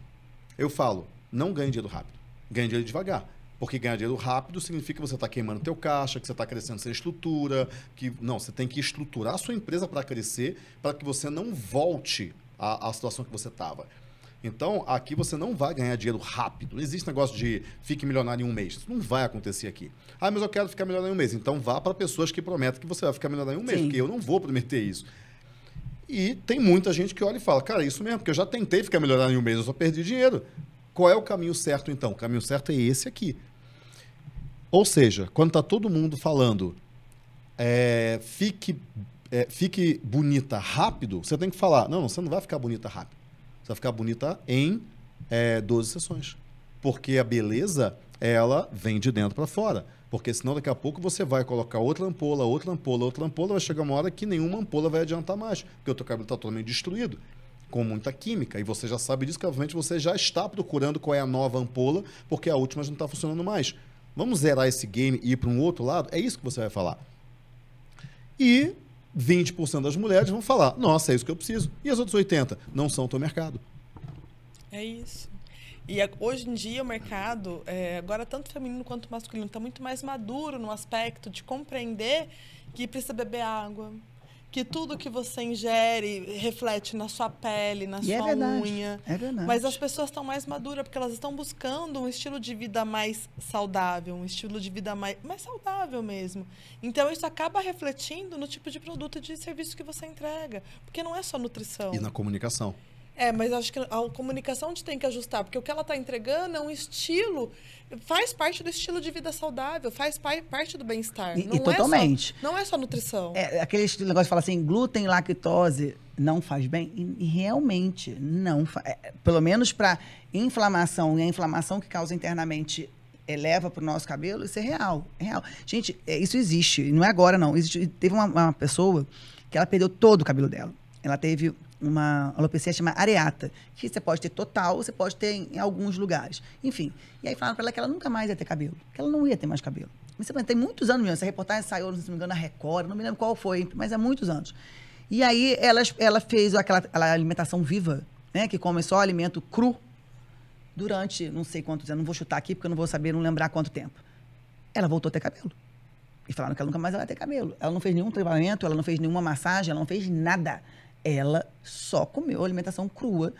Eu falo, não ganha dinheiro rápido, ganha dinheiro devagar porque ganhar dinheiro rápido significa que você está queimando teu caixa, que você está crescendo sem estrutura, que não, você tem que estruturar a sua empresa para crescer, para que você não volte à, à situação que você estava. Então, aqui você não vai ganhar dinheiro rápido. Não existe negócio de fique milionário em um mês. Isso não vai acontecer aqui. Ah, mas eu quero ficar milionário em um mês. Então, vá para pessoas que prometem que você vai ficar milionário em um mês, porque eu não vou prometer isso. E tem muita gente que olha e fala, cara, é isso mesmo, porque eu já tentei ficar milionário em um mês, eu só perdi dinheiro. Qual é o caminho certo, então? O caminho certo é esse aqui. Ou seja, quando está todo mundo falando é, fique, é, fique bonita rápido, você tem que falar: não, você não vai ficar bonita rápido. Você vai ficar bonita em é, 12 sessões. Porque a beleza, ela vem de dentro para fora. Porque senão daqui a pouco você vai colocar outra ampola, outra ampola, outra ampola, vai chegar uma hora que nenhuma ampola vai adiantar mais, porque o teu cabelo está totalmente destruído com muita química. E você já sabe disso, que obviamente você já está procurando qual é a nova ampola, porque a última já não está funcionando mais. Vamos zerar esse game e ir para um outro lado? É isso que você vai falar. E 20% das mulheres vão falar: nossa, é isso que eu preciso. E as outras 80% não são o teu mercado. É isso. E hoje em dia o mercado, é, agora tanto feminino quanto masculino, está muito mais maduro no aspecto de compreender que precisa beber água, que tudo que você ingere reflete na sua pele, na e é sua é verdade, unha. É verdade. Mas as pessoas estão mais maduras porque elas estão buscando um estilo de vida mais saudável, um estilo de vida mais, mais saudável mesmo. Então isso acaba refletindo no tipo de produto e de serviço que você entrega. Porque não é só nutrição. E na comunicação. É, mas acho que a comunicação a gente tem que ajustar, porque o que ela está entregando é um estilo, faz parte do estilo de vida saudável, faz parte do bem-estar. E, não e é totalmente. só, não é só nutrição. É, aquele negócio que fala assim, glúten, lactose não faz bem? E, realmente não faz. É, pelo menos para inflamação, e a inflamação que causa internamente eleva para o nosso cabelo, isso é real. É real. Gente, é, isso existe, não é agora não. Existe, teve uma, uma pessoa que ela perdeu todo o cabelo dela. Ela teve uma alopecia chamada areata, que você pode ter total, você pode ter em, em alguns lugares. Enfim. E aí falaram para ela que ela nunca mais ia ter cabelo, que ela não ia ter mais cabelo. Mas tem muitos anos mesmo. Essa reportagem saiu, não se me engano, na Record, não me lembro qual foi, mas há muitos anos. E aí ela, ela fez aquela, aquela alimentação viva, né? Que come só alimento cru durante não sei quantos anos. Não vou chutar aqui porque eu não vou saber, não lembrar quanto tempo. Ela voltou a ter cabelo. E falaram que ela nunca mais vai ter cabelo. Ela não fez nenhum tratamento, ela não fez nenhuma massagem, ela não fez nada ela só comeu alimentação crua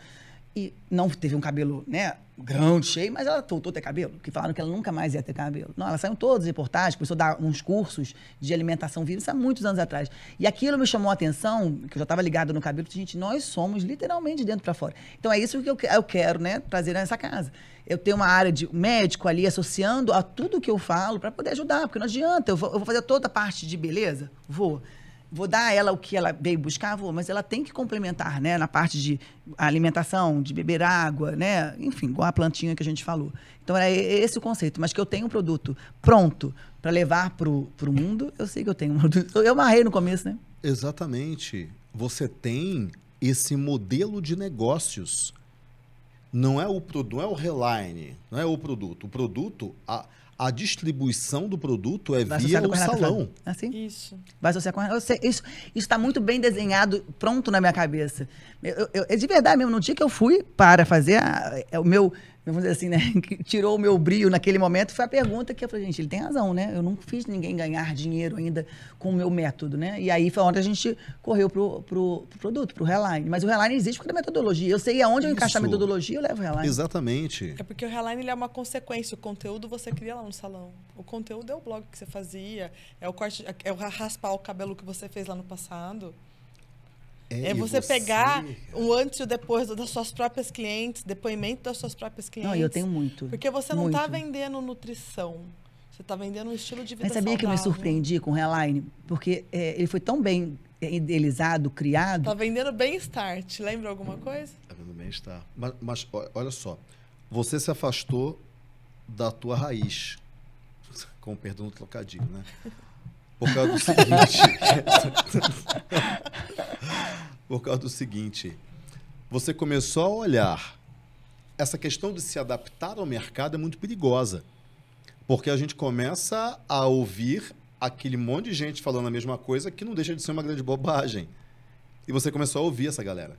e não teve um cabelo, né, grande, cheio, mas ela voltou a ter cabelo, que falaram que ela nunca mais ia ter cabelo. Não, ela saiu todos os reportagens, começou a dar uns cursos de alimentação viva, isso há muitos anos atrás. E aquilo me chamou a atenção, que eu já estava ligado no cabelo, que, gente, nós somos literalmente dentro para fora. Então é isso que eu, eu quero, né, trazer nessa casa. Eu tenho uma área de médico ali associando a tudo que eu falo para poder ajudar, porque não adianta, eu vou, eu vou fazer toda a parte de beleza, vou vou dar a ela o que ela veio buscar, vou, mas ela tem que complementar, né? Na parte de alimentação, de beber água, né? Enfim, igual a plantinha que a gente falou. Então, é, é esse o conceito. Mas que eu tenho um produto pronto para levar para o mundo, eu sei que eu tenho um produto. Eu marrei no começo, né? Exatamente. Você tem esse modelo de negócios. Não é o, não é o reline, não é o produto. O produto... A a distribuição do produto é Vai via o salão. Assim? Isso. Vai associar com Isso está muito bem desenhado, pronto na minha cabeça. Eu, eu, de verdade mesmo, no dia que eu fui para fazer a, é, o meu vamos dizer assim, né? [LAUGHS] Que tirou o meu brilho naquele momento foi a pergunta que eu falei, gente, ele tem razão, né? Eu nunca fiz ninguém ganhar dinheiro ainda com o meu método, né? E aí foi onde a gente correu pro, pro, pro produto, pro Reline. Mas o Reline existe porque é metodologia. Eu sei aonde Isso. eu encaixo a metodologia, eu levo o Reline. Exatamente. É porque o Reline é uma consequência. O conteúdo você cria lá no salão. O conteúdo é o blog que você fazia, é o corte, é o raspar o cabelo que você fez lá no passado. É, é você, você, pegar o antes e o depois das suas próprias clientes, depoimento das suas próprias clientes. Não, eu tenho muito. Porque você não está vendendo nutrição. Você está vendendo um estilo de vida Mas sabia saudável. que eu me surpreendi com o Reline? Porque é, ele foi tão bem é, idealizado, criado. Está vendendo bem-estar. Te lembra alguma coisa? Está vendendo bem-estar. Mas, mas olha só. Você se afastou da tua raiz. [LAUGHS] Com o perdão do trocadilho, né? Por causa do seguinte. [LAUGHS] por causa do seguinte. Você começou a olhar. Essa questão de se adaptar ao mercado é muito perigosa. Porque a gente começa a ouvir aquele monte de gente falando a mesma coisa que não deixa de ser uma grande bobagem. E você começou a ouvir essa galera.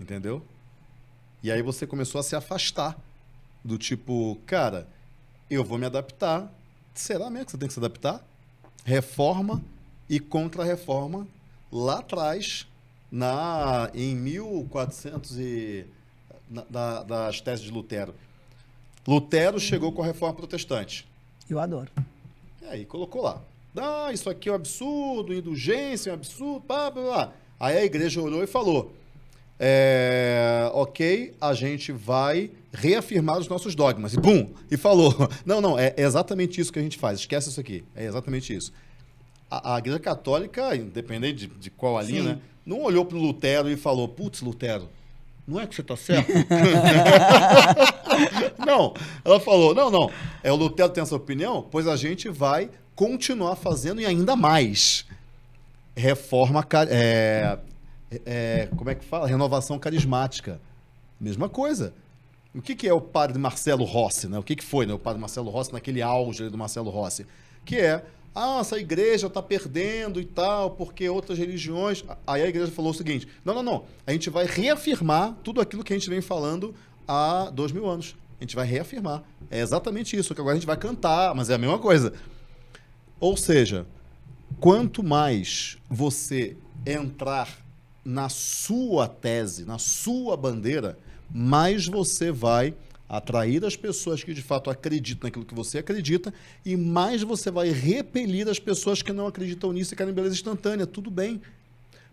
Entendeu? E aí você começou a se afastar do tipo, cara, eu vou me adaptar. Será mesmo que você tem que se adaptar? reforma e contra-reforma lá atrás, na, em 1400 e, na, das teses de Lutero. Lutero chegou com a reforma protestante. Eu adoro. E aí colocou lá. Ah, isso aqui é um absurdo, indulgência é um absurdo, blá, blá, blá. Aí a igreja olhou e falou: é, ok, a gente vai reafirmar os nossos dogmas. E bum! E falou. [LAUGHS] Não, não, é, exatamente isso que a gente faz. Esquece isso aqui. É exatamente isso. A, a Igreja Católica, independente de, de qual ali, né, não olhou para o Lutero e falou: putz, Lutero, não é que você está certo? [LAUGHS] não. Ela falou: não, não. É o Lutero tem essa opinião, pois a gente vai continuar fazendo e ainda mais reforma é, é, como é que fala? Renovação carismática. Mesma coisa. O que, que é o padre Marcelo Rossi? Né? O que, que foi né? o padre Marcelo Rossi naquele auge do Marcelo Rossi? Que é, ah, essa igreja está perdendo e tal, porque outras religiões... Aí a igreja falou o seguinte, não, não, não, a gente vai reafirmar tudo aquilo que a gente vem falando há dois mil anos. A gente vai reafirmar. É exatamente isso, que agora a gente vai cantar, mas é a mesma coisa. Ou seja, quanto mais você entrar na sua tese, na sua bandeira, mais você vai atrair as pessoas que de fato acreditam naquilo que você acredita e mais você vai repelir as pessoas que não acreditam nisso e querem beleza instantânea. Tudo bem.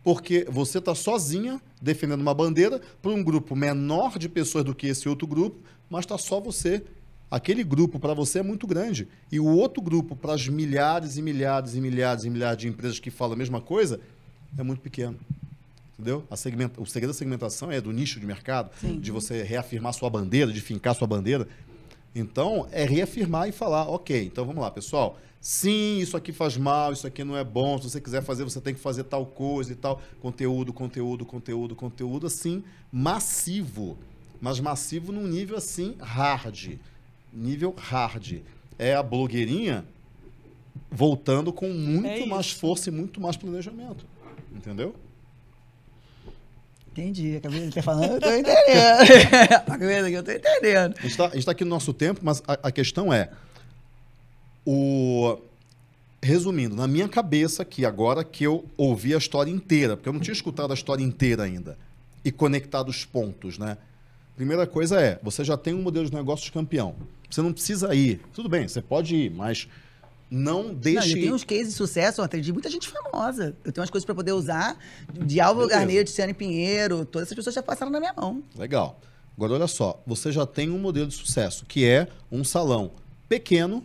Porque você está sozinha defendendo uma bandeira para um grupo menor de pessoas do que esse outro grupo, mas está só você. Aquele grupo para você é muito grande. E o outro grupo para as milhares e milhares e milhares e milhares de empresas que falam a mesma coisa é muito pequeno. Entendeu? Segmenta, o segredo da segmentação é do nicho de mercado, Sim. de você reafirmar sua bandeira, de fincar sua bandeira. Então, é reafirmar e falar, ok, então vamos lá, pessoal. Sim, isso aqui faz mal, isso aqui não é bom. Se você quiser fazer, você tem que fazer tal coisa e tal. Conteúdo, conteúdo, conteúdo, conteúdo, assim, massivo. Mas massivo num nível assim, hard. Nível hard. É a blogueirinha voltando com muito é mais força e muito mais planejamento. Entendeu? Entendi, A cabeça está falando, eu tô entendendo. [LAUGHS] cabeça que eu tô entendendo. A gente está tá aqui no nosso tempo, mas a, a questão é, o... Resumindo, na minha cabeça aqui, agora que eu ouvi a história inteira, porque eu não tinha escutado a história inteira ainda, e conectado os pontos, né? Primeira coisa é, você já tem um modelo de negócios campeão. Você não precisa ir. Tudo bem, você pode ir, mas não deixe. Não, eu tenho uns cases de sucesso, eu atendi muita gente famosa. Eu tenho umas coisas para poder usar de Álvaro Beleza. Garneiro, Ciane Pinheiro, todas essas pessoas já passaram na minha mão. Legal. Agora, olha só, você já tem um modelo de sucesso, que é um salão pequeno,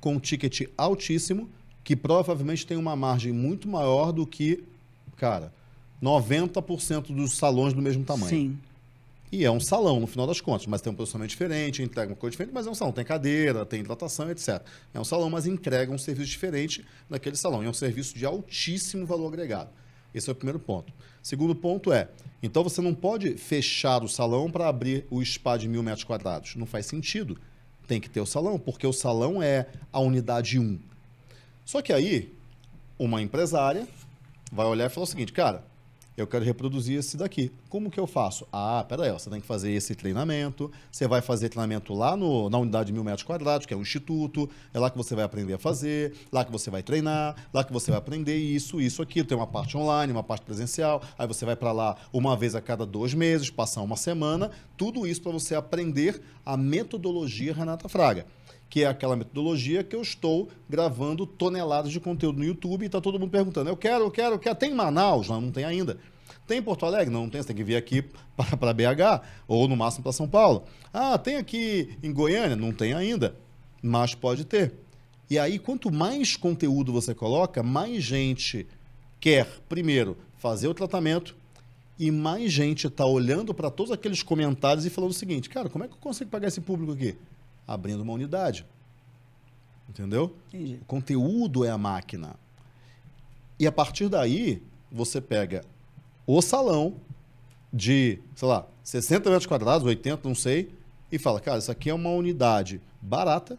com um ticket altíssimo, que provavelmente tem uma margem muito maior do que, cara, 90% dos salões do mesmo tamanho. Sim. E é um salão, no final das contas, mas tem um posicionamento diferente, entrega uma coisa diferente, mas é um salão. Tem cadeira, tem hidratação, etc. É um salão, mas entrega um serviço diferente naquele salão. E é um serviço de altíssimo valor agregado. Esse é o primeiro ponto. Segundo ponto é, então você não pode fechar o salão para abrir o spa de mil metros quadrados. Não faz sentido. Tem que ter o salão, porque o salão é a unidade 1. Um. Só que aí, uma empresária vai olhar e falar o seguinte, cara, eu quero reproduzir esse daqui. Como que eu faço? Ah, peraí, você tem que fazer esse treinamento, você vai fazer treinamento lá no, na unidade de mil metros quadrados, que é um instituto, é lá que você vai aprender a fazer, lá que você vai treinar, lá que você vai aprender isso, isso, aqui Tem uma parte online, uma parte presencial, aí você vai para lá uma vez a cada dois meses, passar uma semana, tudo isso para você aprender a metodologia Renata Fraga que é aquela metodologia que eu estou gravando toneladas de conteúdo no YouTube e está todo mundo perguntando: eu quero, eu quero, eu quero. Tem em Manaus? Não, não tem ainda. Tem em Porto Alegre? Não, não tem. Você tem que vir aqui [LAUGHS] para BH ou no máximo para São Paulo. Ah, tem aqui em Goiânia? Não tem ainda, mas pode ter. E aí, quanto mais conteúdo você coloca, mais gente quer, primeiro, fazer o tratamento e mais gente está olhando para todos aqueles comentários e falando o seguinte: cara, como é que eu consigo pagar esse público aqui? abrindo uma unidade. Entendeu? Entendi. O conteúdo é a máquina. E a partir daí, você pega o salão de, sei lá, 60 metros quadrados, 80, não sei, e fala, cara, isso aqui é uma unidade barata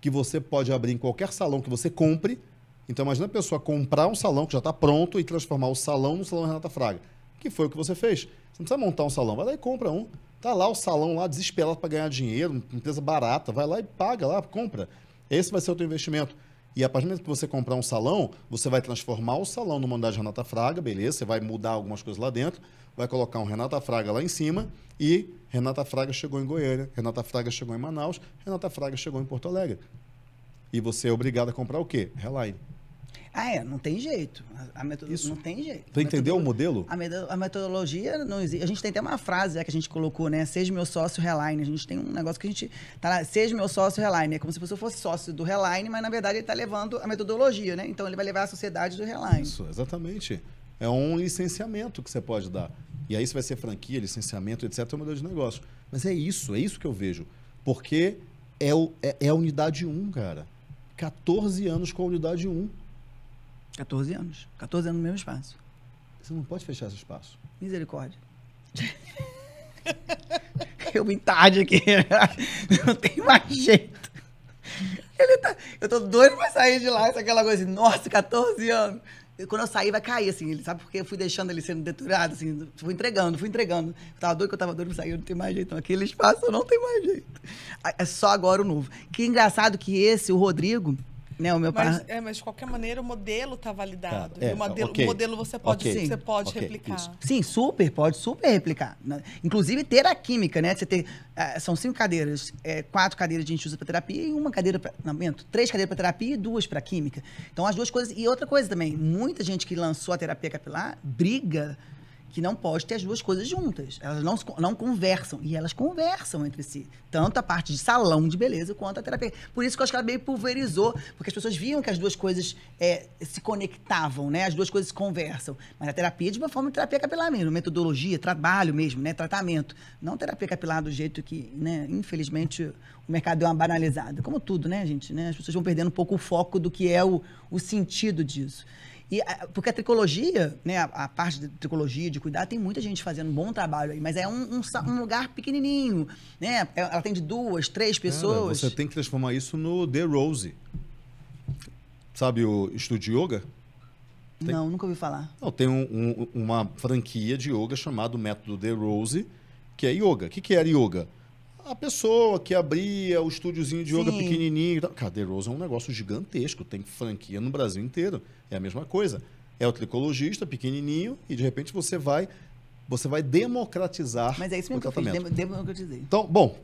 que você pode abrir em qualquer salão que você compre. Então, imagina a pessoa comprar um salão que já está pronto e transformar o salão no salão Renata Fraga, que foi o que você fez. Você não precisa montar um salão, vai lá e compra um. Tá lá o salão lá desesperado para ganhar dinheiro, uma empresa barata, vai lá e paga lá, compra. Esse vai ser o teu investimento. E a partir do momento que você comprar um salão, você vai transformar o salão mandado de Renata Fraga, beleza? Você vai mudar algumas coisas lá dentro, vai colocar um Renata Fraga lá em cima e Renata Fraga chegou em Goiânia, Renata Fraga chegou em Manaus, Renata Fraga chegou em Porto Alegre. E você é obrigado a comprar o quê? Reline. Ah, é, não tem jeito. A, Isso. Não tem jeito. Tu entendeu o modelo? A, a, metodologia não existe. A gente tem até uma frase é, que a gente colocou, né? Seja meu sócio Reline. A gente tem um negócio que a gente. Tá lá, Seja meu sócio Reline. É como se a pessoa fosse sócio do Reline, mas na verdade ele está levando a metodologia, né? Então ele vai levar a sociedade do Reline. Isso, exatamente. É um licenciamento que você pode dar. E aí isso vai ser franquia, licenciamento, etc. É um modelo de negócio. Mas é isso, é isso que eu vejo. Porque é, o, é, é a unidade 1, cara. 14 anos com a unidade 1. 14 anos. 14 anos no mesmo espaço. Você não pode fechar esse espaço. Misericórdia. [LAUGHS] eu vim tarde aqui. [LAUGHS] Não tem mais jeito. Tá... Eu tô doido pra sair de lá, aquela coisa assim, nossa, 14 anos. E quando eu sair, vai cair, assim, ele sabe porque eu fui deixando ele sendo deturado, assim, fui entregando, fui entregando. Eu tava doido que eu tava doido pra sair, não tem mais jeito. Então, aquele espaço não tem mais jeito. É só agora o novo. Que engraçado que esse, o Rodrigo, né, o meu mas, é, mas de qualquer maneira o modelo está validado. Tá, é, o, modelo, okay. o modelo você pode, okay. você pode okay. replicar. Isso. Sim, super, pode super replicar. Né, inclusive ter a química, né? Você ter, é, são cinco cadeiras, é, quatro cadeiras de gente usa para terapia e uma cadeira para. Três cadeiras para terapia e duas para química. Então as duas coisas. E outra coisa também, muita gente que lançou a terapia capilar briga que não pode ter as duas coisas juntas. Elas não, não conversam. E elas conversam entre si. Tanto a parte de salão de beleza quanto a terapia. Por isso que eu acho que ela meio pulverizou, porque as pessoas viam que as duas coisas é, se conectavam, né? As duas coisas conversam. Mas a terapia de uma forma de terapia capilar mesmo, metodologia, trabalho mesmo, né? Tratamento. Não terapia capilar do jeito que, né? Infelizmente, o mercado deu uma banalizada. Como tudo, né, gente? Né? As pessoas vão perdendo um pouco o foco do que é o, o sentido disso. E, porque a tricologia, né, a, a, parte de tricologia, de cuidar, tem muita gente fazendo um bom trabalho aí, mas é um, um, um lugar pequenininho, né? Ela tem de duas, três pessoas. Cara, você tem que transformar isso no The Rose. Sabe o estúdio yoga? Tem... Não, nunca ouvi falar. Não, tem um, um, uma franquia de yoga chamado Método The Rose, que é yoga. O que, que era é yoga? a pessoa que abria o estúdiozinho de yoga Sim. pequenininho. Cara, The Rose é um negócio gigantesco, tem franquia no Brasil inteiro. É a mesma coisa. É o tricologista pequenininho e de repente você vai você vai democratizar Mas é isso mesmo que eu fiz, democratizei. Então, bom,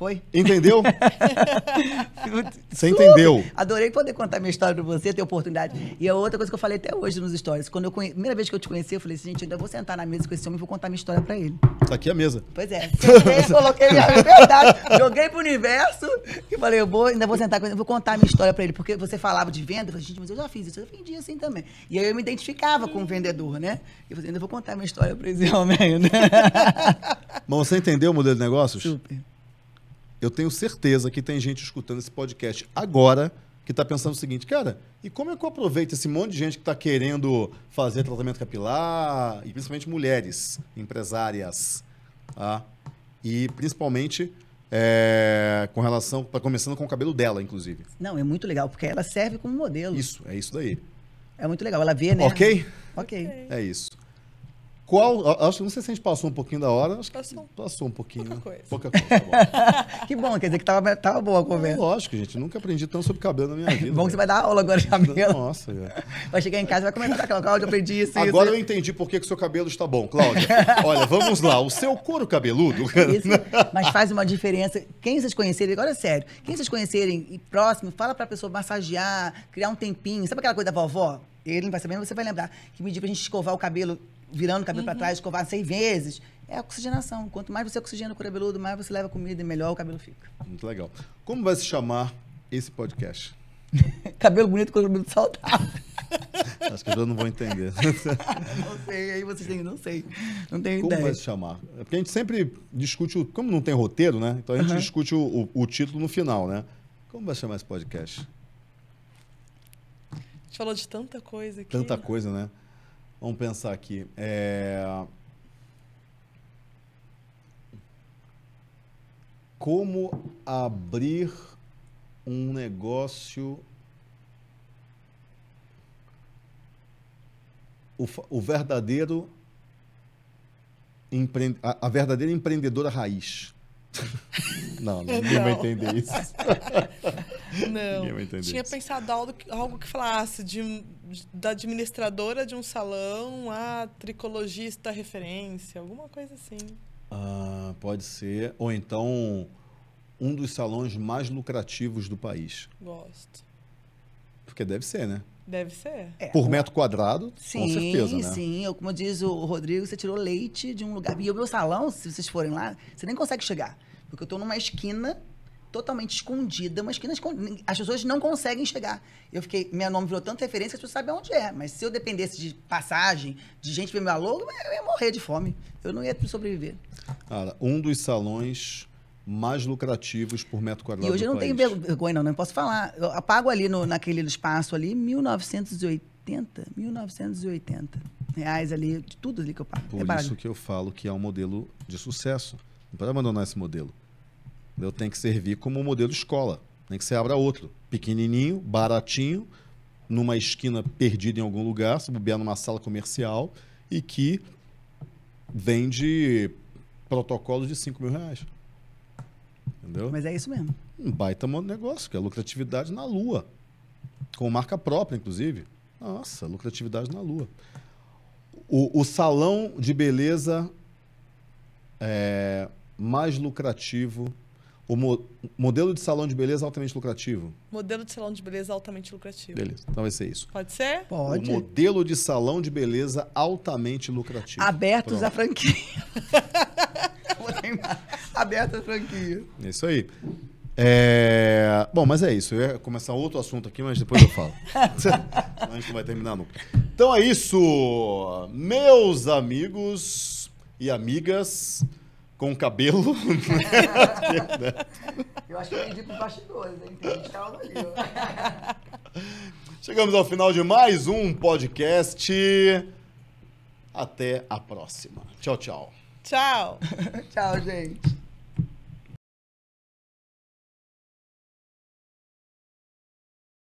foi? Entendeu? [LAUGHS] você entendeu? Adorei poder contar minha história pra você, ter oportunidade. E a é outra coisa que eu falei até hoje nos stories, quando eu conhe... primeira vez que eu te conheci, eu falei assim, gente, ainda vou sentar na mesa com esse homem e vou contar minha história pra ele. Tá aqui a mesa. Pois é. Sentei, [LAUGHS] coloquei minha é verdade, joguei pro universo e falei, eu vou, ainda vou sentar com ele, vou contar minha história pra ele. Porque você falava de venda, eu falei, gente, mas eu já fiz isso, eu vendi assim também. E aí eu me identificava com o vendedor, né? Eu falei, ainda vou contar minha história pra esse homem ainda. Né? Mas você entendeu o modelo de negócios? Super. Eu tenho certeza que tem gente escutando esse podcast agora que está pensando o seguinte, cara, e como é que eu aproveito esse monte de gente que está querendo fazer tratamento capilar, e principalmente mulheres empresárias, tá? e principalmente é, com relação, tá começando com o cabelo dela, inclusive. Não, é muito legal, porque ela serve como modelo. Isso, é isso daí. É muito legal, ela vê, né? Ok? Ok. É isso. Qual. Acho que não sei se a gente passou um pouquinho da hora. Acho passou. que passou um pouquinho. Pouca né? coisa. Pouca coisa tá bom. [LAUGHS] que bom, quer dizer que tava, tava boa a conversa. É, lógico, gente. Nunca aprendi tanto sobre cabelo na minha [LAUGHS] vida. bom que né? você vai dar aula agora de cabelo. Nossa, cara. Vai chegar em casa e vai comentar com Cláudia, eu aprendi isso. Agora isso. eu entendi por que, o seu cabelo está bom, Cláudia. [LAUGHS] Olha, vamos lá. O seu couro cabeludo. É isso, mas faz uma diferença. Quem vocês conhecerem, agora é sério, quem vocês conhecerem e próximo, fala pra pessoa massagear, criar um tempinho. Sabe aquela coisa da vovó? Ele não vai saber, mas você vai lembrar que me pediu pra gente escovar o cabelo virando o cabelo uhum. para trás, escovar 100 vezes. É a oxigenação. Quanto mais você oxigena o cabeludo, mais você leva comida e melhor o cabelo fica. Muito legal. Como vai se chamar esse podcast? [LAUGHS] cabelo bonito com cabelo saudável. [LAUGHS] Acho que eu não vou entender. [LAUGHS] não sei, aí vocês têm, não sei. Não tenho como ideia. Como vai se chamar? É porque a gente sempre discute, o, como não tem roteiro, né? Então a gente uhum. discute o, o, o título no final, né? Como vai se chamar esse podcast? A gente falou de tanta coisa aqui. Tanta coisa, né? Vamos pensar aqui. É... Como abrir um negócio. O, o verdadeiro. Empre... A, a verdadeira empreendedora raiz. [LAUGHS] Não, não, não vai entender isso. [LAUGHS] [LAUGHS] Não. Tinha isso. pensado algo, algo que falasse de, de, da administradora de um salão a tricologista referência, alguma coisa assim. Ah, pode ser. Ou então, um dos salões mais lucrativos do país. Gosto. Porque deve ser, né? Deve ser. É, Por metro quadrado, sim, com certeza, né? Sim, sim. Como diz o Rodrigo, você tirou leite de um lugar. E o meu salão, se vocês forem lá, você nem consegue chegar. Porque eu estou numa esquina totalmente escondida, mas que as pessoas não conseguem chegar. Eu fiquei, meu nome virou tanta referência que as pessoas sabem onde é, mas se eu dependesse de passagem, de gente ver meu alô, eu ia morrer de fome. Eu não ia sobreviver. Cara, um dos salões mais lucrativos por metro quadrado. E hoje eu não país. tenho vergonha, não, não né? posso falar. Eu apago ali no, naquele espaço ali, 1980, 1980 reais ali, de tudo ali que eu pago. Por é isso que eu falo que é um modelo de sucesso. Não pode abandonar esse modelo. Entendeu? Tem que servir como modelo escola. Tem que você abra outro. Pequenininho, baratinho, numa esquina perdida em algum lugar, se bobear numa sala comercial, e que vende protocolos de 5 mil reais. Entendeu? Mas é isso mesmo. Um baita negócio, que é lucratividade na lua. Com marca própria, inclusive. Nossa, lucratividade na lua. O, o salão de beleza é, mais lucrativo o mo modelo de salão de beleza altamente lucrativo. Modelo de salão de beleza altamente lucrativo. Beleza, então vai ser isso. Pode ser? Pode. O modelo de salão de beleza altamente lucrativo. Abertos Pronto. à franquia. [LAUGHS] Aberta à franquia. Isso aí. É... Bom, mas é isso. Eu ia começar outro assunto aqui, mas depois eu falo. [LAUGHS] a gente não vai terminar nunca. Então é isso, meus amigos e amigas com o cabelo. [LAUGHS] Né? eu acho que eu vendi para bastidores, hein? A gente tava ali, Chegamos ao final de mais um podcast. Até a próxima. Tchau, tchau. Tchau. [LAUGHS] tchau, gente.